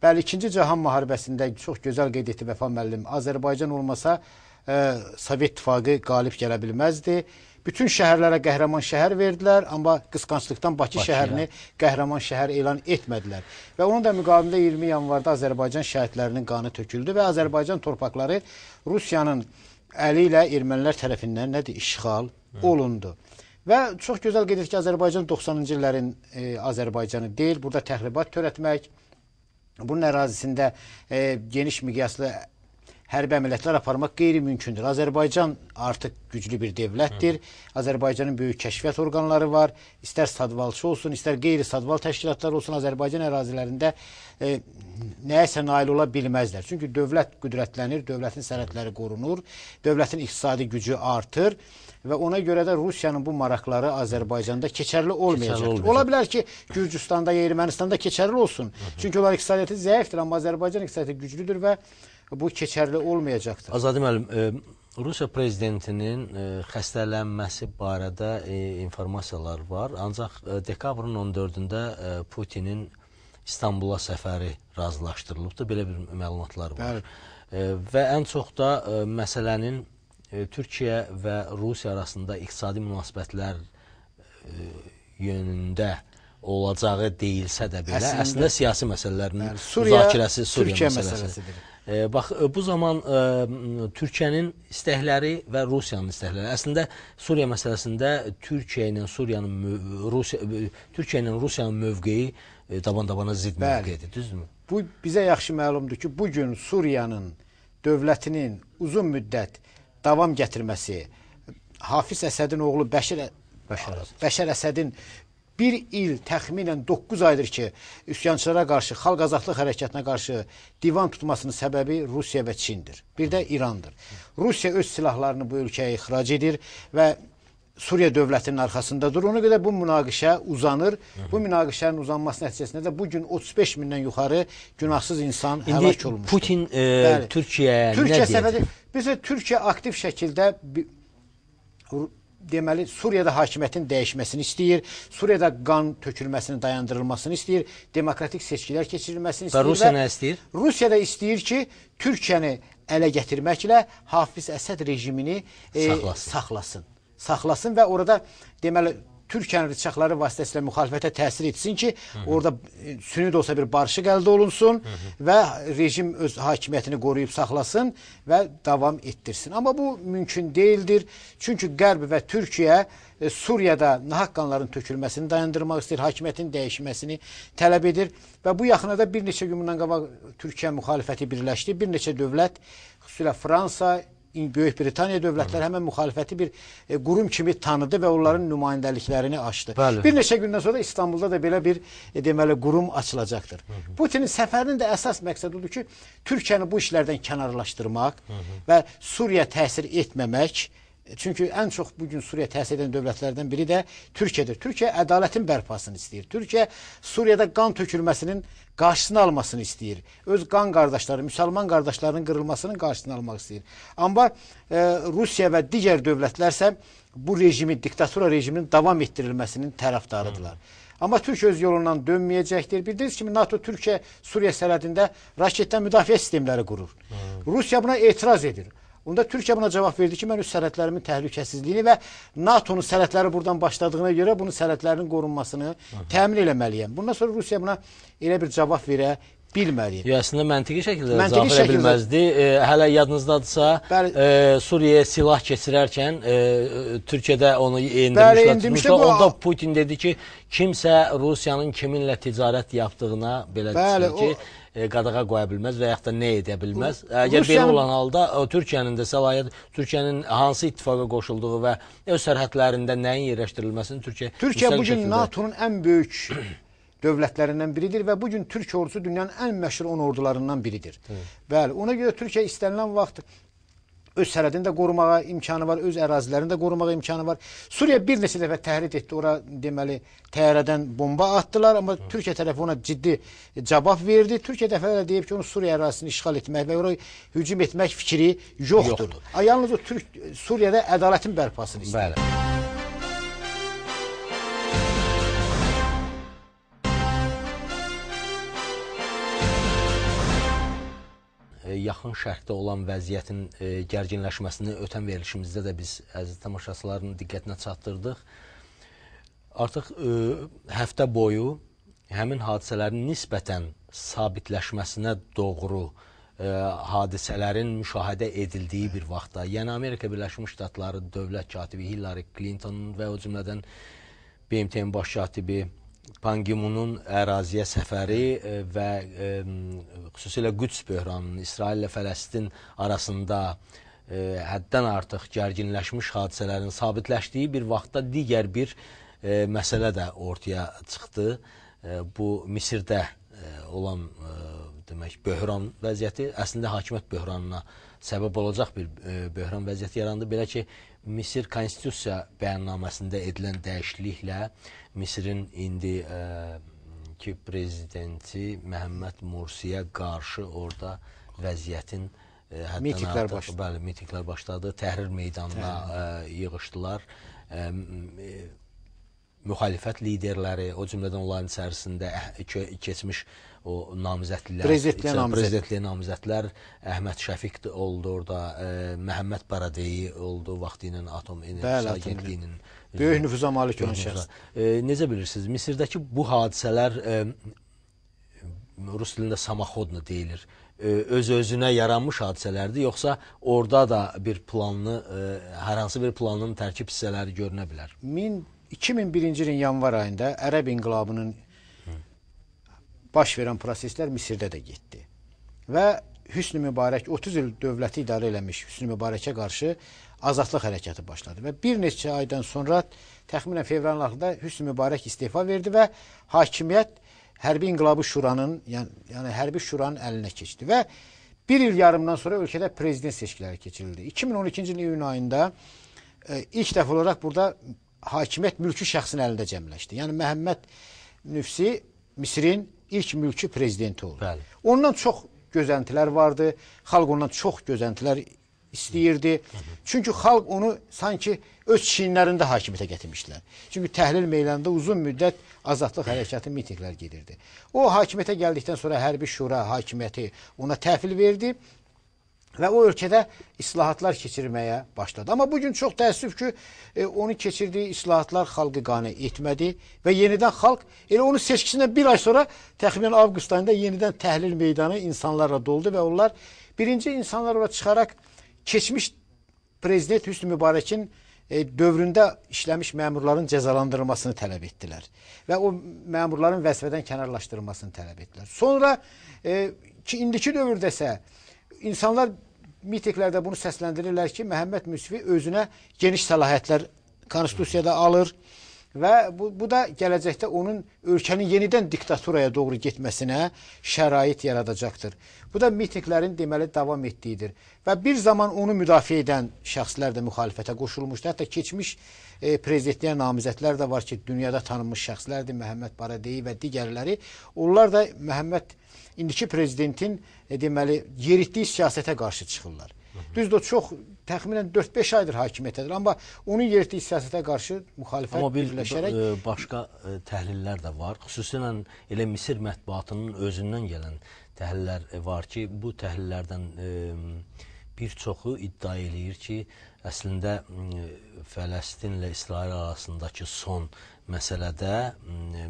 Bəli, 2-ci Cahan müharibəsində çox gözəl qeyd etdi Vəfa müəllim. Azərbaycan olmasa ə, e, Sovet İttifaqı qalib gələ bilməzdi. Bütün şəhərlərə qəhrəman şəhər verdilər, amma qısqanclıqdan Bakı, Bakı şəhərini qəhrəman şəhər elan etmədilər. Və onun da müqabilində 20 yanvarda Azərbaycan şəhidlərinin qanı töküldü və Azərbaycan torpaqları Rusiyanın əli ilə ermənilər tərəfindən nədir işğal olundu. Və çox gözəl qeyd edir ki, Azərbaycan 90-cı illərin e, Azərbaycanı deyil, burada təhribat törətmək, bunun ərazisində e, geniş miqyaslı hərbi əməliyyatlar aparmaq qeyri-mümkündür. Azərbaycan artıq güclü bir dövlətdir. Hı. Azərbaycanın böyük kəşfiyyat orqanları var. İstər stadvalçı olsun, istər qeyri-stadval təşkilatlar olsun, Azərbaycan ərazilərində e, nəyəsə nail ola bilməzlər. Çünki dövlət qüdrətlənir, dövlətin sərhədləri qorunur, dövlətin iqtisadi gücü artır və ona görə də Rusiyanın bu maraqları Azərbaycanda keçərli olmayacaq. Keçərli olmayacaq. Ola bilər ki, Gürcüstanda, Ermənistanda keçərli olsun. Hı -hı. Çünki onlar iqtisadiyyatı zəifdir, amma Azərbaycan iqtisadiyyatı güclüdür və bu keçərli olmayacaqdır. Azadi müəllim, e, Rusiya prezidentinin e, xəstələnməsi barədə e, informasiyalar var, ancaq e, dekabrın 14-də e, Putinin İstanbula səfəri razılaşdırılıbdır. Belə bir məlumatlar var. Bəli. E, və ən çox da e, məsələnin e, Türkiyə və Rusiya arasında iqtisadi münasibətlər e, yönündə olacağı deyilsə də belə, əslində, əslində siyasi məsələlərinin yəni, Suriya, müzakirəsi Suriya Türkiyə məsələsidir. E, bax, e, bu zaman e, Türkiyənin istəkləri və Rusiyanın istəkləri. Əslində, Suriya məsələsində Türkiyə ilə Suriyanın, Rusiya, e, Türkiyə ilə Rusiyanın mövqeyi e, daban-dabana zid mövqeyidir, düzdürmü? Bu, bizə yaxşı məlumdur ki, bugün Suriyanın dövlətinin uzun müddət davam gətirməsi, Hafiz Əsədin oğlu Bəşir Bəşər, Bəşər Əsədin bir il təxminən 9 aydır ki, üsyançılara qarşı, xalq azadlıq hərəkatına qarşı divan tutmasının səbəbi Rusiya və Çindir. Bir də İrandır. Rusiya öz silahlarını bu ölkəyə ixrac edir və Suriya dövlətinin arxasında durur. Ona görə bu münaqişə uzanır. Hı -hı. Bu münaqişənin uzanması nəticəsində də bu gün 35 mindən yuxarı günahsız insan həlak olmuşdur. Putin e, Türkiyəyə Türkiyə nə deyir? Türkiyə səfəri bizə Türkiyə aktiv şəkildə deməli Suriyada hakimiyyətin dəyişməsini istəyir, Suriyada qan tökülməsinin dayandırılmasını istəyir, demokratik seçkilər keçirilməsini istəyir. Və Rusiya və nə istəyir? Rusiya da istəyir ki, Türkiyəni ələ gətirməklə Hafiz Əsəd rejimini e, saxlasın. saxlasın. Saxlasın və orada deməli Türkiyənin rıçaqları vasitəsilə müxalifətə təsir etsin ki, Hı -hı. orada e, sünni də olsa bir barışıq əldə olunsun Hı -hı. və rejim öz hakimiyyətini qoruyub saxlasın və davam etdirsin. Amma bu mümkün deyildir. Çünki Qərb və Türkiyə e, Suriyada nahaq qanların tökülməsini dayandırmaq istəyir, hakimiyyətin dəyişməsini tələb edir və bu yaxınada bir neçə gün bundan qabaq Türkiyə müxalifəti birləşdi. Bir neçə dövlət, xüsusilə Fransa, Böyük Britaniya dövlətləri həmin müxalifəti bir e, qurum kimi tanıdı və onların nümayəndəliklərini açdı. Bəli. Bir neçə gündən sonra İstanbulda da belə bir e, deməli qurum açılacaqdır. Hı -hı. Putinin səfərinin də əsas məqsədi odur ki, Türkiyəni bu işlərdən kənarlaşdırmaq Hı -hı. və Suriya təsir etməmək, Çünki ən çox bugün Suriya təsir edən dövlətlərdən biri də Türkiyədir. Türkiyə ədalətin bərpasını istəyir. Türkiyə Suriyada qan tökülməsinin qarşısını almasını istəyir. Öz qan qardaşları, müsəlman qardaşlarının qırılmasının qarşısını almaq istəyir. Amma e, Rusiya və digər dövlətlərsə bu rejimi, diktatura rejiminin davam etdirilməsinin tərəfdarıdırlar. Hı. Amma Türkiyə öz yolundan dönməyəcəkdir. Bildiyiniz kimi NATO Türkiyə Suriya sərhədində raketdən müdafiə sistemləri qurur. Hı. Rusiya buna etiraz edir. Onda Türkiyə buna cavab verdi ki, mən öz sərhədlərimin təhlükəsizliyini və NATO-nun sərhədləri buradan başladığına görə bunun sərhədlərinin qorunmasını Aha. təmin eləməliyəm. Bundan sonra Rusiya buna elə bir cavab verə bilmədi. Əslində məntiqi şəkildə məntiqi cavab verə şəkildə... bilməzdi. E, hələ yadınızdadırsa, bəli, e, Suriyaya silah keçirərkən e, Türkiyədə onu endirmişlər, tutmuşlar. Bu... Onda Putin dedi ki, kimsə Rusiyanın kiminlə ticarət yaptığına belə bəli, düşür ki, o e, qadağa qoya bilməz və yaxud da nə edə bilməz. Əgər Rusiyanın... belə olan halda Türkiyənin də səlahiyyət Türkiyənin hansı ittifaqa qoşulduğu və öz sərhədlərində nəyin yerləşdirilməsini Türkiyə Türkiyə bu gün şəkildə... NATO-nun ən böyük dövlətlərindən biridir və bu gün Türk ordusu dünyanın ən məşhur 10 ordularından biridir. Hı. Bəli, ona görə Türkiyə istənilən vaxt öz sərhədini də qorumağa imkanı var, öz ərazilərini də qorumağa imkanı var. Suriya bir neçə dəfə təhrik etdi, ora deməli təyyarədən bomba atdılar, amma Hı. Türkiyə tərəfi ona ciddi cavab verdi. Türkiyə dəfələrlə deyib ki, onu Suriya ərazisini işğal etmək və ora hücum etmək fikri yoxdur. yoxdur. A, yalnız o Türk Suriyada ədalətin bərpasını istəyir. Bəli. yaxın şərhdə olan vəziyyətin e, gərginləşməsini ötən verilişimizdə də biz əziz tamaşaçıların diqqətinə çatdırdıq. Artıq e, həftə boyu həmin hadisələrin nisbətən sabitləşməsinə doğru ə, e, hadisələrin müşahidə edildiyi bir vaxtda, yəni Amerika Birləşmiş Ştatları dövlət katibi Hillary Clintonun və o cümlədən BMT-nin baş katibi Pangimunun əraziyə səfəri e, və e, xüsusilə Qüds böhranının İsrail ilə Fələstin arasında e, həddən artıq gərginləşmiş hadisələrin sabitləşdiyi bir vaxtda digər bir məsələ də ortaya çıxdı. Bu Misirdə olan demək böhran vəziyyəti əslində hakimiyyət böhranına səbəb olacaq bir böhran vəziyyəti yarandı. Belə ki, Misir konstitusiya bəyannaməsində edilən dəyişikliklə Misirin indi ə, e, ki prezidenti Məhəmməd Mursiyə qarşı orada vəziyyətin e, ə, mitiklər artıq, başladı. Bəli, mitiklər başladı. Təhrir meydanına ə, e, yığışdılar. Ə, müxalifət liderləri, o cümlədən onların içərisində keçmiş o namizədlər, prezidentliyə namizədlər, prezidentliyə namizədlər Əhməd Şəfiq oldu orada, ə, Məhəmməd Baradeyi oldu vaxtı ilə Atom Enerjisi Agentliyinin Böyük nüfuza malik olan şəxs. E, necə bilirsiniz, Misirdəki bu hadisələr e, rus dilində samaxodnu deyilir e, öz-özünə yaranmış hadisələrdir, yoxsa orada da bir planlı, e, hər hansı bir planın tərkib hissələri görünə bilər? 2001-ci ilin yanvar ayında Ərəb inqilabının baş verən proseslər Misirdə də getdi. Və Hüsnü Mübarək 30 il dövləti idarə eləmiş Hüsnü Mübarəkə qarşı azadlıq hərəkatı başladı və bir neçə aydan sonra təxminən fevralın axırında Hüsnü Mübarək istefa verdi və hakimiyyət Hərbi İnqilabı Şuranın, yəni, yəni Hərbi Şuranın əlinə keçdi və bir il yarımdan sonra ölkədə prezident seçkiləri keçirildi. 2012-ci il iyun ayında e, ilk dəfə olaraq burada hakimiyyət mülki şəxsin əlində cəmləşdi. Yəni Məhəmməd Nüfsi Misirin ilk mülki prezidenti oldu. Bəli. Ondan çox gözəntilər vardı. Xalq ondan çox gözəntilər istəyirdi. Çünki xalq onu sanki öz çiyinlərində hakimiyyətə gətirmişdilər. Çünki təhlil meydanında uzun müddət azadlıq hərəkatı mitinqlər gedirdi. O hakimiyyətə gəldikdən sonra hərbi şura hakimiyyəti ona təhvil verdi və o ölkədə islahatlar keçirməyə başladı. Amma bu gün çox təəssüf ki, e, onu keçirdiyi islahatlar xalqı qane etmədi və yenidən xalq elə onun seçkisindən bir ay sonra təxminən avqust ayında yenidən təhlil meydanı insanlarla doldu və onlar birinci insanlar ora çıxaraq keçmiş prezident Hüsnü Mübarəkin e, dövründə işləmiş məmurların cəzalandırılmasını tələb etdilər və o məmurların vəzifədən kənarlaşdırılmasını tələb etdilər. Sonra e, ki indiki dövrdəsə insanlar mitinqlərdə bunu səsləndirirlər ki, Məhəmməd Müsvi özünə geniş səlahiyyətlər konstitusiyada alır və bu, bu da gələcəkdə onun ölkənin yenidən diktaturaya doğru getməsinə şərait yaradacaqdır. Bu da mitinqlərin deməli davam etdiyidir. Və bir zaman onu müdafiə edən şəxslər də müxalifətə qoşulmuşdu. Hətta keçmiş e, prezidentliyə namizədlər də var ki, dünyada tanınmış şəxslərdir, Məhəmməd Baradeyi və digərləri. Onlar da Məhəmməd indiki prezidentin e, deməli yeritdiyi siyasətə qarşı çıxırlar. Düzdür, çox təxminən 4-5 aydır hakimiyyətdədir. Amma onun yeritdiyi siyasətə qarşı müxalifət Amma bir, birləşərək... Ə, e, başqa ə, e, təhlillər də var. Xüsusilə elə Misir mətbuatının özündən gələn təhlillər e, var ki, bu təhlillərdən ə, bir çoxu iddia eləyir ki, əslində Fələstinlə İsrail arasındakı son məsələdə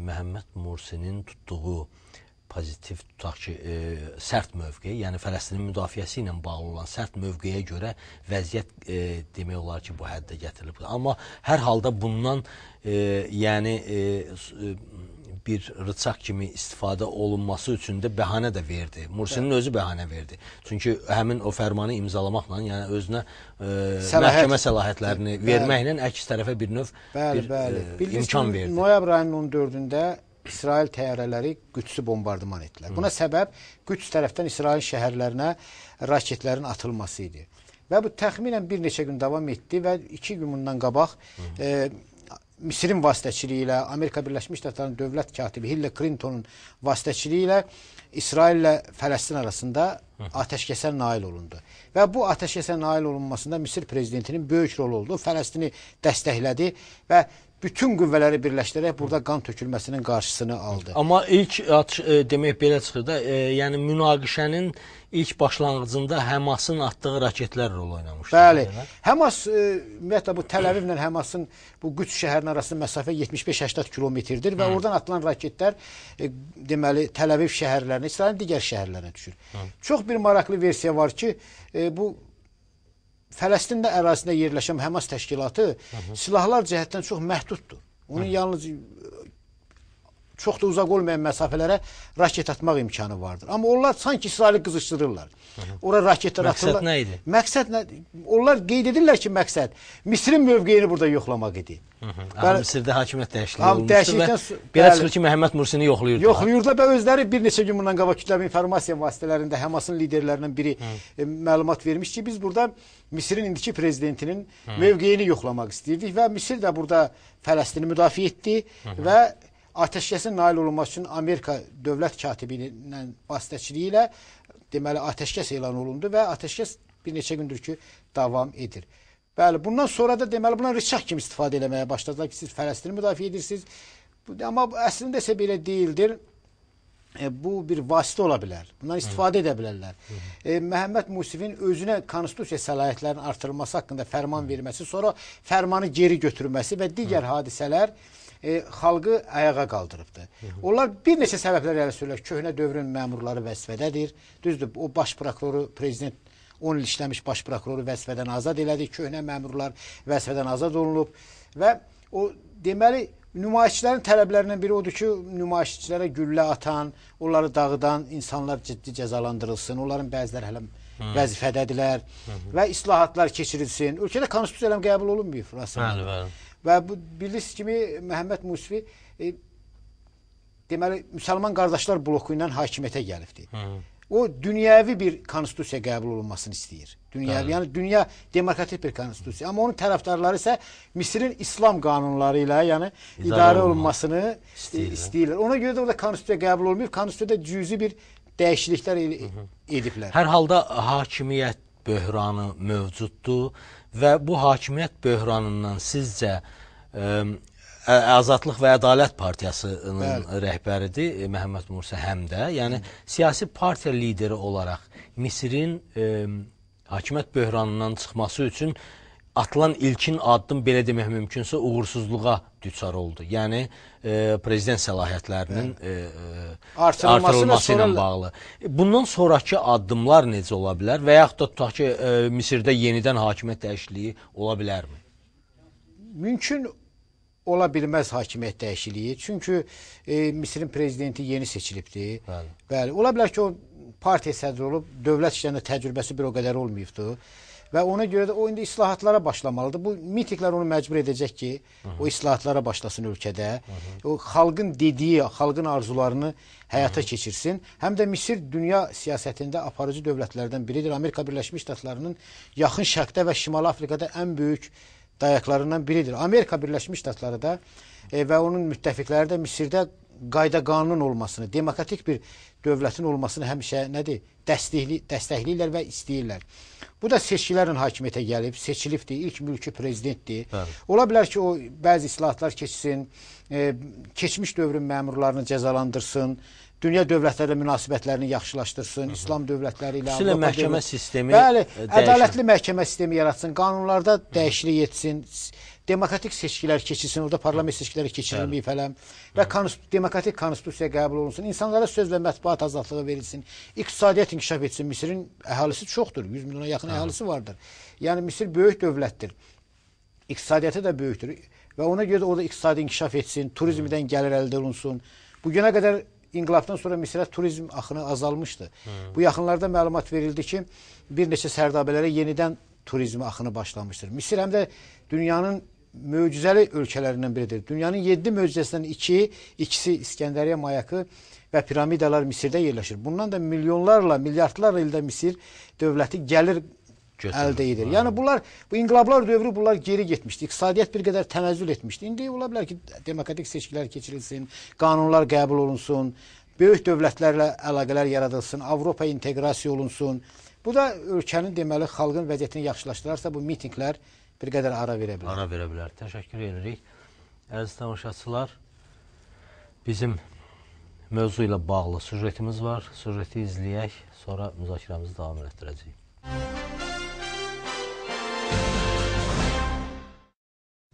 Məhəmməd Mursinin tutduğu pozitiv tutaq ki, e, sərt mövqe, yəni Fələstinin müdafiəsi ilə bağlı olan sərt mövqeyə görə vəziyyət e, demək olar ki, bu həddə gətirilib. Amma hər halda bundan e, yəni e, e bir rıçaq kimi istifadə olunması üçün də bəhanə də verdi. Mursinin Bə. özü bəhanə verdi. Çünki həmin o fərmanı imzalamaqla, yəni özünə e, Səlahiyyət. məhkəmə səlahiyyətlərini bəli. verməklə əks tərəfə bir növ bəli, bir e, bəli. E, imkan verdi. Noyabr ayının 14-də İsrail təyyarələri qüdsü bombardıman etdilər. Buna səbəb qüds tərəfdən İsrail şəhərlərinə raketlərin atılması idi. Və bu təxminən bir neçə gün davam etdi və iki gün bundan qabaq e, Misirin vasitəçiliyi ilə, Amerika Birləşmiş Ştatlarının dövlət katibi Hillary Clinton'un vasitəçiliyi ilə İsrail ilə Fələstin arasında atəşkəsə nail olundu. Və bu atəşkəsə nail olunmasında Misir prezidentinin böyük rolu oldu. Fələstini dəstəklədi və bütün qüvvələri birləşdirərək burada qan tökülməsinin qarşısını aldı. Amma ilk e, demək belə çıxır da, e, yəni münaqişənin ilk başlanğıcında Həmasın atdığı raketlər rol oynamışdı. Bəli. Elə? Həmas e, ümumiyyətlə bu Təl-Əvivlə Həmasın bu Qüds şəhərinin arasında məsafə 75-80 kilometrdir və Hı. oradan atılan raketlər e, deməli Təl-Əviv şəhərlərinə, İsrailin digər şəhərlərinə düşür. Hı. Çox bir maraqlı versiya var ki, e, bu Fələstində ərazisində yerləşən Həmas təşkilatı Hı -hı. silahlar cəhətdən çox məhduddur. Onun Hı -hı. yalnız e, çox da uzaq olmayan məsafələrə raket atmaq imkanı vardır. Amma onlar sanki İsraili qızışdırırlar. Ora raketlər məqsəd atırlar. Məqsəd nə idi? Məqsəd nə? Onlar qeyd edirlər ki, məqsəd Misrin mövqeyini burada yoxlamaq idi. Hı -hı. Bəli, Misirdə hakimiyyət dəyişikliyi olmuşdu və belə çıxır ki, Məhəmməd Mursini yoxlayırdı. Yoxlayırdı və özləri bir neçə gün bundan qabaq kütləvi informasiya vasitələrində Həmasın liderlərindən biri Hı. E, məlumat vermiş ki, biz burada Misirin indiki prezidentinin Hı. mövqeyini yoxlamaq istəyirdik və Misir də burada Fələstini müdafiə etdi Hı -hı. və atəşkəsin nail olunması üçün Amerika dövlət katibi ilə vasitəçiliyi ilə deməli atəşkəs elan olundu və atəşkəs bir neçə gündür ki davam edir. Bəli, bundan sonra da deməli bundan rıçaq kimi istifadə eləməyə başladılar ki, siz Fələstini müdafiə edirsiniz. Amma əslində isə belə deyildir. E, bu bir vasitə ola bilər. Bundan istifadə Hı. edə bilərlər. Hı. E, Məhəmməd Musivin özünə konstitusiya səlahiyyətlərinin artırılması haqqında fərman Hı. verməsi, sonra fərmanı geri götürməsi və digər Hı. hadisələr e, e, xalqı ayağa qaldırıbdır. Hı -hı. Onlar bir neçə səbəblər ələ yəni sürürlər. Köhnə dövrün məmurları vəzifədədir. Düzdür, o baş prokuroru prezident 10 il işləmiş baş prokuroru vəzifədən azad elədi. Köhnə məmurlar vəzifədən azad olunub və o deməli nümayişçilərin tələblərindən biri odur ki, nümayişçilərə güllə atan, onları dağıdan insanlar ciddi cəzalandırılsın. Onların bəziləri hələ Hı. vəzifədədirlər Hı -hı. və islahatlar keçirilsin. Ölkədə konstitusiya qəbul olunmuyor. Bəli, bəli. Və bu bilirsiniz kimi Məhəmməd Musifi e, deməli müsəlman qardaşlar bloku ilə hakimiyyətə gəlibdi. Hı. O dünyəvi bir konstitusiya qəbul olunmasını istəyir. Dünyəvi, Hı. yəni dünya demokratik bir konstitusiya. Amma onun tərəfdarları isə Misirin İslam qanunları ilə, yəni idarə, idarə olunmasını istəyirlər. istəyirlər. Ona görə də orada konstitusiya qəbul olmayıb. Konstitusiyada cüzi bir dəyişikliklər e, ediblər. Hər halda hakimiyyət böhranı mövcuddur və bu hakimiyyət böhranından sizcə Ehm, Azadlıq və Ədalət Partiyasının Bəli. rəhbəridir e, Məhəmməd Musa Həmdə. Yəni Hı. siyasi partiya lideri olaraq Misirin ə, ehm, hakimiyyət böhranından çıxması üçün atılan ilkin addım belə demək mümkünsə uğursuzluğa düçar oldu. Yəni e, prezident səlahiyyətlərinin e, e, artırılması ilə bağlı. E, bundan sonrakı addımlar necə ola bilər və yaxud da tutaq ki, e, Misirdə yenidən hakimiyyət dəyişikliyi ola bilərmi? Mümkün ola bilməz hakimiyyət dəyişikliyi. Çünki e, Misirin prezidenti yeni seçilibdi. Bəli. Bəli, ola bilər ki, o partiya sədri olub, dövlət işlərində təcrübəsi bir o qədər olmayıbdı. Və ona görə də o indi islahatlara başlamalıdır. Bu mitiklər onu məcbur edəcək ki, Hı -hı. o islahatlara başlasın ölkədə. Hı -hı. O xalqın dediyi, xalqın arzularını həyata Hı -hı. keçirsin. Həm də Misir dünya siyasətində aparıcı dövlətlərdən biridir. Amerika Birləşmiş Ştatlarının yaxın şərqdə və Şimali Afrikada ən böyük dayaqlarından biridir. Amerika Birləşmiş Ştatları da e, və onun müttəfiqləri də Misirdə qayda qanun olmasını, demokratik bir dövlətin olmasını həmişə nədir? Dəstəkli, dəstəkləyirlər və istəyirlər. Bu da seçkilərin hakimiyyətə gəlib, seçilibdir, ilk mülki prezidentdir. Bəli. Ola bilər ki, o bəzi islahatlar keçsin, e, keçmiş dövrün məmurlarını cəzalandırsın, dünya dövlətləri ilə münasibətlərini yaxşılaşdırsın, Hı -hı. İslam dövlətləri ilə Xüsusilə məhkəmə dövlət... sistemi Bəli, dəyişir. ədalətli məhkəmə sistemi yaratsın, qanunlarda dəyişiklik etsin, demokratik seçkilər keçilsin, orada parlament seçkiləri keçirilməyib hələm və konstitu demokratik konstitusiya qəbul olunsun, insanlara söz və mətbuat mətbuat azadlığı verilsin, iqtisadiyyat inkişaf etsin. Misirin əhalisi çoxdur, 100 milyona yaxın Aha. Hə. əhalisi vardır. Yəni Misir böyük dövlətdir. İqtisadiyyatı da böyükdür və ona görə də orada iqtisadi inkişaf etsin, turizmdən hə. gəlir əldə olunsun. Bu günə qədər inqilabdan sonra Misirə turizm axını azalmışdı. Hı. Hə. Bu yaxınlarda məlumat verildi ki, bir neçə sərdabələrə yenidən turizmi axını başlamışdır. Misir həm də dünyanın möcüzəli ölkələrindən biridir. Dünyanın 7 möcüzəsindən 2, iki, ikisi İskəndəriyyə mayakı, və piramidalar Misirdə yerləşir. Bundan da milyonlarla, milyardlarla ildə Misir dövləti gəlir Götürür. əldə edir. Yəni bunlar bu inqilablar dövrü bunlar geri getmişdi. İqtisadiyyat bir qədər tənəzzül etmişdi. İndi ola bilər ki, demokratik seçkilər keçirilsin, qanunlar qəbul olunsun, böyük dövlətlərlə əlaqələr yaradılsın, Avropa inteqrasiya olunsun. Bu da ölkənin deməli xalqın vəziyyətini yaxşılaşdırarsa bu mitinqlər bir qədər ara verə bilər. Ara verə bilər. Təşəkkür edirik. Əziz tamaşaçılar, bizim mövzu ilə bağlı süjetimiz var. Süjeti izləyək, sonra müzakirəmizi davam etdirəcəyik.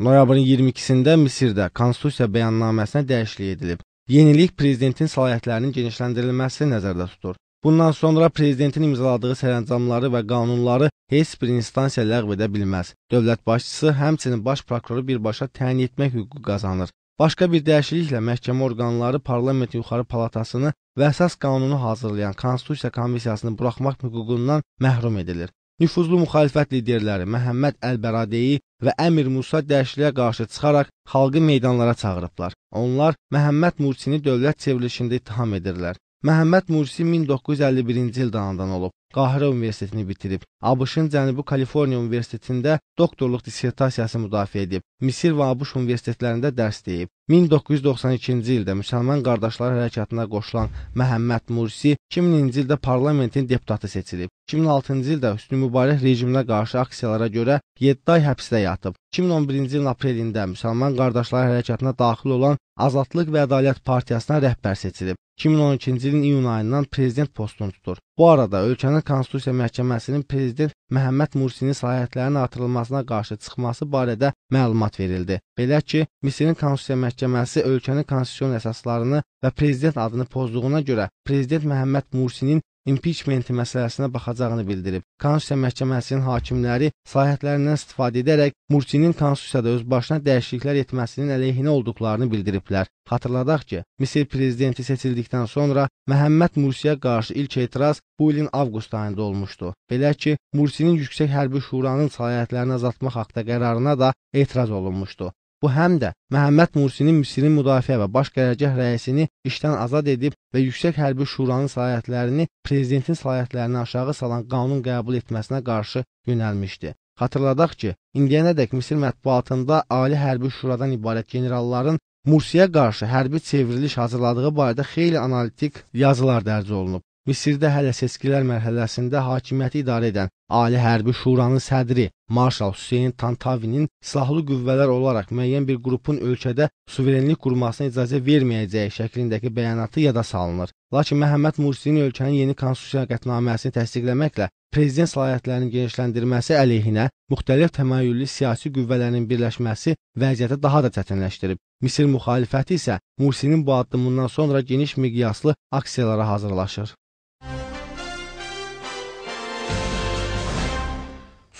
Noyabrın 22-sində Misirdə konstitusiya bəyannaməsinə dəyişiklik edilib. Yenilik prezidentin səlahiyyətlərinin genişləndirilməsi nəzərdə tutur. Bundan sonra prezidentin imzaladığı sərəncamları və qanunları heç bir instansiya ləğv edə bilməz. Dövlət başçısı həmçinin baş prokuroru birbaşa təyin etmək hüququ qazanır. Başqa bir dəyişikliklə məhkəmə orqanları parlamentin yuxarı palatasını və əsas qanunu hazırlayan Konstitusiya Komissiyasını buraxmaq hüququndan məhrum edilir. Nüfuzlu müxalifət liderləri Məhəmməd Əlbəradeyi və Əmir Musa dəyişikliyə qarşı çıxaraq xalqı meydanlara çağırıblar. Onlar Məhəmməd Mursini dövlət çevrilişində ittiham edirlər. Məhəmməd Mursi 1951-ci il doğandan olub. Qahirə Universitetini bitirib, ABŞ-ın Cənubi Kaliforniya Universitetində doktorluq dissertasiyası müdafiə edib, Misir və ABŞ universitetlərində dərs deyib. 1992-ci ildə Müsəlman Qardaşlar Hərəkatına qoşulan Məhəmməd Mursi 2000-ci ildə parlamentin deputatı seçilib. 2006-cı ildə Hüsnü Mübarək rejiminə qarşı aksiyalara görə 7 ay həbsdə yatıb. 2011-ci ilin aprelində Müsəlman Qardaşlar Hərəkatına daxil olan Azadlıq və Ədalət Partiyasına rəhbər seçilib. 2012-ci ilin iyun ayından prezident postunu tutur. Bu arada ölkənin Konstitusiya Məhkəməsinin prezident Məhəmməd Mursinin səlahiyyətlərinin artırılmasına qarşı çıxması barədə məlumat verildi. Belə ki, Misirin Konstitusiya Məhkəməsi ölkənin konstitusion əsaslarını və prezident adını pozduğuna görə prezident Məhəmməd Mursinin impiçmenti məsələsinə baxacağını bildirib. Konstitusiya Məhkəməsinin hakimləri səlahiyyətlərindən istifadə edərək Mursinin konstitusiyada öz başına dəyişikliklər etməsinin əleyhinə olduqlarını bildiriblər. Xatırladaq ki, Misir prezidenti seçildikdən sonra Məhəmməd Mursiyə qarşı ilk etiraz bu ilin avqust ayında olmuşdu. Belə ki, Mursinin Yüksək Hərbi Şuranın səlahiyyətlərini azaltmaq haqqında qərarına da etiraz olunmuşdu. Bu həm də Məhəmməd Mursini Misirin müdafiə və baş qərargah rəisini işdən azad edib və yüksək hərbi şuranın səlahiyyətlərini prezidentin səlahiyyətlərini aşağı salan qanun qəbul etməsinə qarşı yönəlmişdi. Xatırladaq ki, indiyənədək Misir mətbuatında Ali Hərbi Şuradan ibarət generalların Mursiyə qarşı hərbi çevriliş hazırladığı barədə xeyli analitik yazılar dərc olunub. Misirdə hələ seçkilər mərhələsində hakimiyyəti idarə edən Ali Hərbi Şuranın sədri Marşal Hüseyn Tantavinin silahlı qüvvələr olaraq müəyyən bir qrupun ölkədə suverenlik qurmasına icazə verməyəcəyi şəklindəki bəyanatı yada salınır. Lakin Məhəmməd Mursinin ölkənin yeni konstitusiya qətnaməsini təsdiqləməklə prezident səlahiyyətlərinin genişləndirməsi əleyhinə müxtəlif təmayüllü siyasi qüvvələrin birləşməsi vəziyyəti daha da çətinləşdirib. Misir müxalifəti isə Mursinin bu addımından sonra geniş miqyaslı aksiyalara hazırlaşır.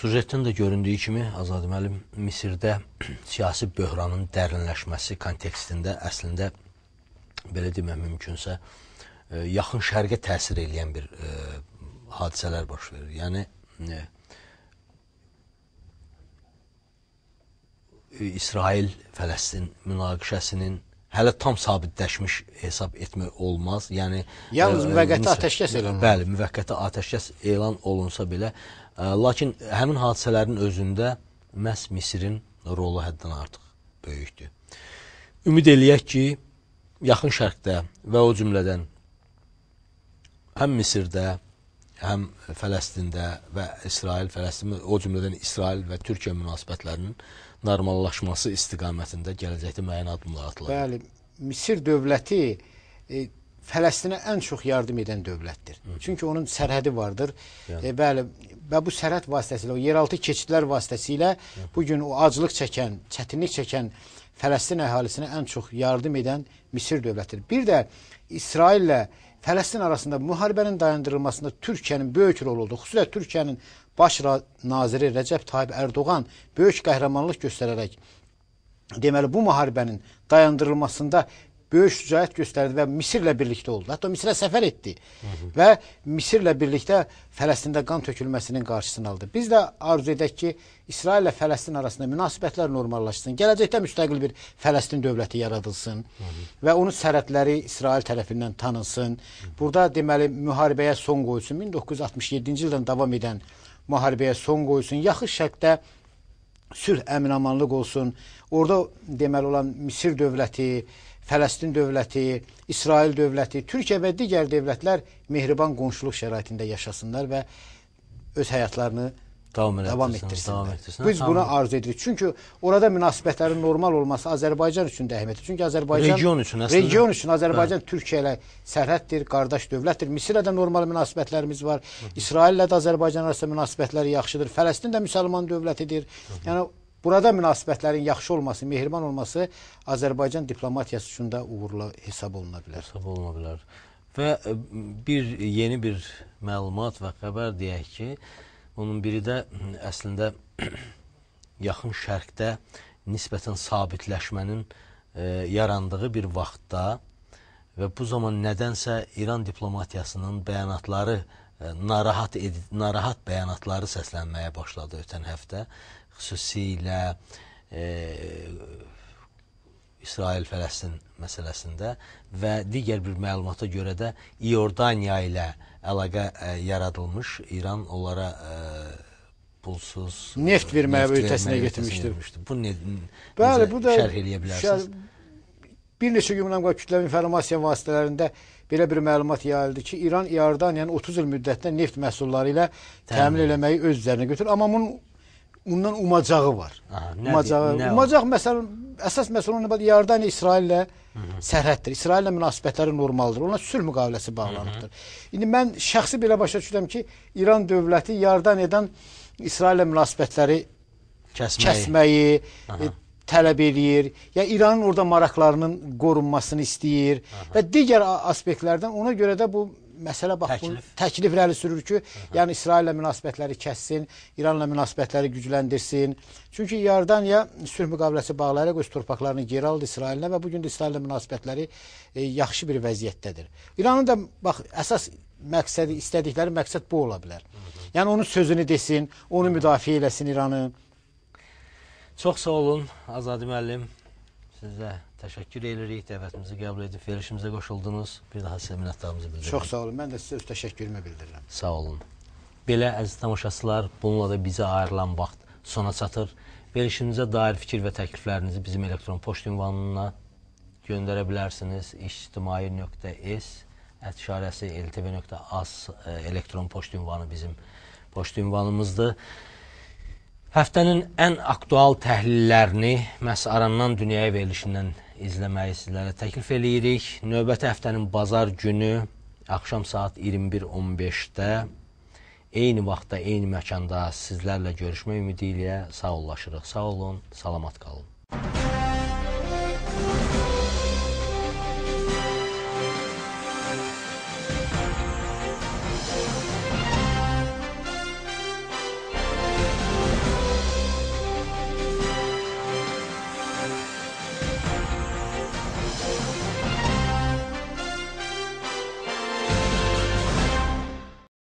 Sujetdən də göründüyü kimi Azad müəllim Misirdə siyasi böhranın dərinləşməsi kontekstində əslində belə demək mümkünsə e, yaxın şərqə təsir eləyən bir e, hadisələr baş verir. Yəni e, İsrail-Fələstin münaqişəsinin hələ tam sabitləşmiş hesab etmək olmaz. Yəni yalnız e, müvəqqəti ateşkəs elan. Bəli, müvəqqəti ateşkəs elan olunsa belə Lakin həmin hadisələrin özündə məhz Misirin rolu həddən artıq böyükdür. Ümid eləyək ki, yaxın şərqdə və o cümlədən həm Misirdə, həm Fələstində və İsrail, Fələstin, o cümlədən İsrail və Türkiyə münasibətlərinin normallaşması istiqamətində gələcəkdə müəyyən addımlar atılacaq. Bəli, Misir dövləti e, Fələstinə ən çox yardım edən dövlətdir. Hı. Çünki onun sərhədi vardır. Yəni. E, bəli, və bu sərhəd vasitəsilə, o yeraltı keçidlər vasitəsilə Hı. bu gün o aclıq çəkən, çətinlik çəkən Fələstin əhalisinə ən çox yardım edən Misir dövlətidir. Bir də İsraillə Fələstin arasında müharibənin dayandırılmasında Türkiyənin böyük rolu oldu. Xüsusilə Türkiyənin baş naziri Rəcəb Tayyib Ərdoğan böyük qəhrəmanlıq göstərərək deməli bu müharibənin dayandırılmasında böyük şücaət göstərdi və Misirlə birlikdə oldu. Hətta Misirə səfər etdi hı hı. və Misirlə birlikdə Fələstində qan tökülməsinin qarşısını aldı. Biz də arzu edək ki, İsrail ilə Fələstin arasında münasibətlər normallaşsın. Gələcəkdə müstəqil bir Fələstin dövləti yaradılsın hı hı. və onun sərhədləri İsrail tərəfindən tanınsın. Hı. Burada deməli müharibəyə son qoyulsun. 1967-ci ildən davam edən müharibəyə son qoyulsun. Yaxın Şərqdə sülh əminamanlıq olsun. Orada deməli olan Misir dövləti, Fələstin dövləti, İsrail dövləti, Türkiyə və digər dövlətlər mehriban qonşuluq şəraitində yaşasınlar və öz həyatlarını davam etdirsinlər. Etdirsin, Biz buna arzu edirik. Çünki orada münasibətlərin normal olması Azərbaycan üçün də əhəmiyyətlidir. Çünki Azərbaycan region üçün əslində region üçün hə. Azərbaycan hə. Türkiyə ilə sərhəddir, qardaş dövlətdir. Misirlə də normal münasibətlərimiz var. Hı -hı. İsraillə də Azərbaycan arasında münasibətlər yaxşıdır. Fələstin də müsəlman dövlətidir. Hı -hı. Yəni Burada münasibətlərin yaxşı olması, mehriban olması Azərbaycan diplomatiyası üçün də uğurlu hesab oluna bilər. Hesab oluna bilər. Və e, bir yeni bir məlumat və xəbər deyək ki, bunun biri də əslində yaxın şərqdə nisbətən sabitləşmənin e, yarandığı bir vaxtda və bu zaman nədənsə İran diplomatiyasının bəyanatları e, narahat edi, narahat bəyanatları səslənməyə başladı ötən həftə xüsusilə e, İsrail-Fələstin məsələsində və digər bir məlumata görə də İordaniya ilə əlaqə ə, yaradılmış. İran onlara ə, pulsuz neft verməyə öhdəsinə getmişdir. Bu ne, Bəli, bu da şərh eləyə bilərsiniz. Şər, bir neçə gün bundan qabaq kütləvi informasiya vasitələrində belə bir məlumat yayıldı ki, İran İordaniyanı 30 il müddətində neft məhsulları ilə təmin eləməyi öz üzərinə götürür. Amma bunun ondan umacağı var. Aha, nədir, umacağı, nə umacaq məsələn əsas məsələ onunla bağlı Yordaniya İsraillə sərhəddir. İsraillə münasibətləri normaldır. Ona sülh müqaviləsi bağlanıbdır. İndi mən şəxsi belə başa düşürəm ki, İran dövləti Yordaniyadan İsraillə münasibətləri kəsməyi, kəsməyi Aha. E, tələb eləyir. Ya İranın orada maraqlarının qorunmasını istəyir Aha. və digər aspektlərdən ona görə də bu məsələ bax təklif. bu təklif irəli sürür ki, Hı -hı. yəni İsraillə münasibətləri kəssin, İranla münasibətləri gücləndirsin. Çünki Yordaniya sülh müqaviləsi bağlayaraq öz torpaqlarını geri aldı İsrailə və bu gün də İsraillə münasibətləri e, yaxşı bir vəziyyətdədir. İranın da bax əsas məqsədi, istədikləri məqsəd bu ola bilər. Hı -hı. Yəni onun sözünü desin, onu müdafiə eləsin İranı. Çox sağ olun Azadi müəllim. Sizə təşəkkür edirik, dəvətimizi qəbul edib verilişimizə qoşuldunuz. Bir daha sizə minnətdarımızı bildirirəm. Çox sağ olun. Mən də sizə öz təşəkkürümü bildirirəm. Sağ olun. Belə əziz tamaşaçılar, bununla da bizə ayrılan vaxt sona çatır. Verilişimizə dair fikir və təkliflərinizi bizim elektron poçt ünvanına göndərə bilərsiniz. ictimai.s ətişarəsi ltv.az e, elektron poçt ünvanı bizim poçt ünvanımızdır. Həftənin ən aktual təhlillərini məhz Arandan Dünyaya verilişindən izləməyi sizlərə təklif eləyirik. Növbəti həftənin bazar günü axşam saat 21.15-də eyni vaxtda, eyni məkanda sizlərlə görüşmək ümidi ilə sağollaşırıq. Sağ olun, salamat qalın.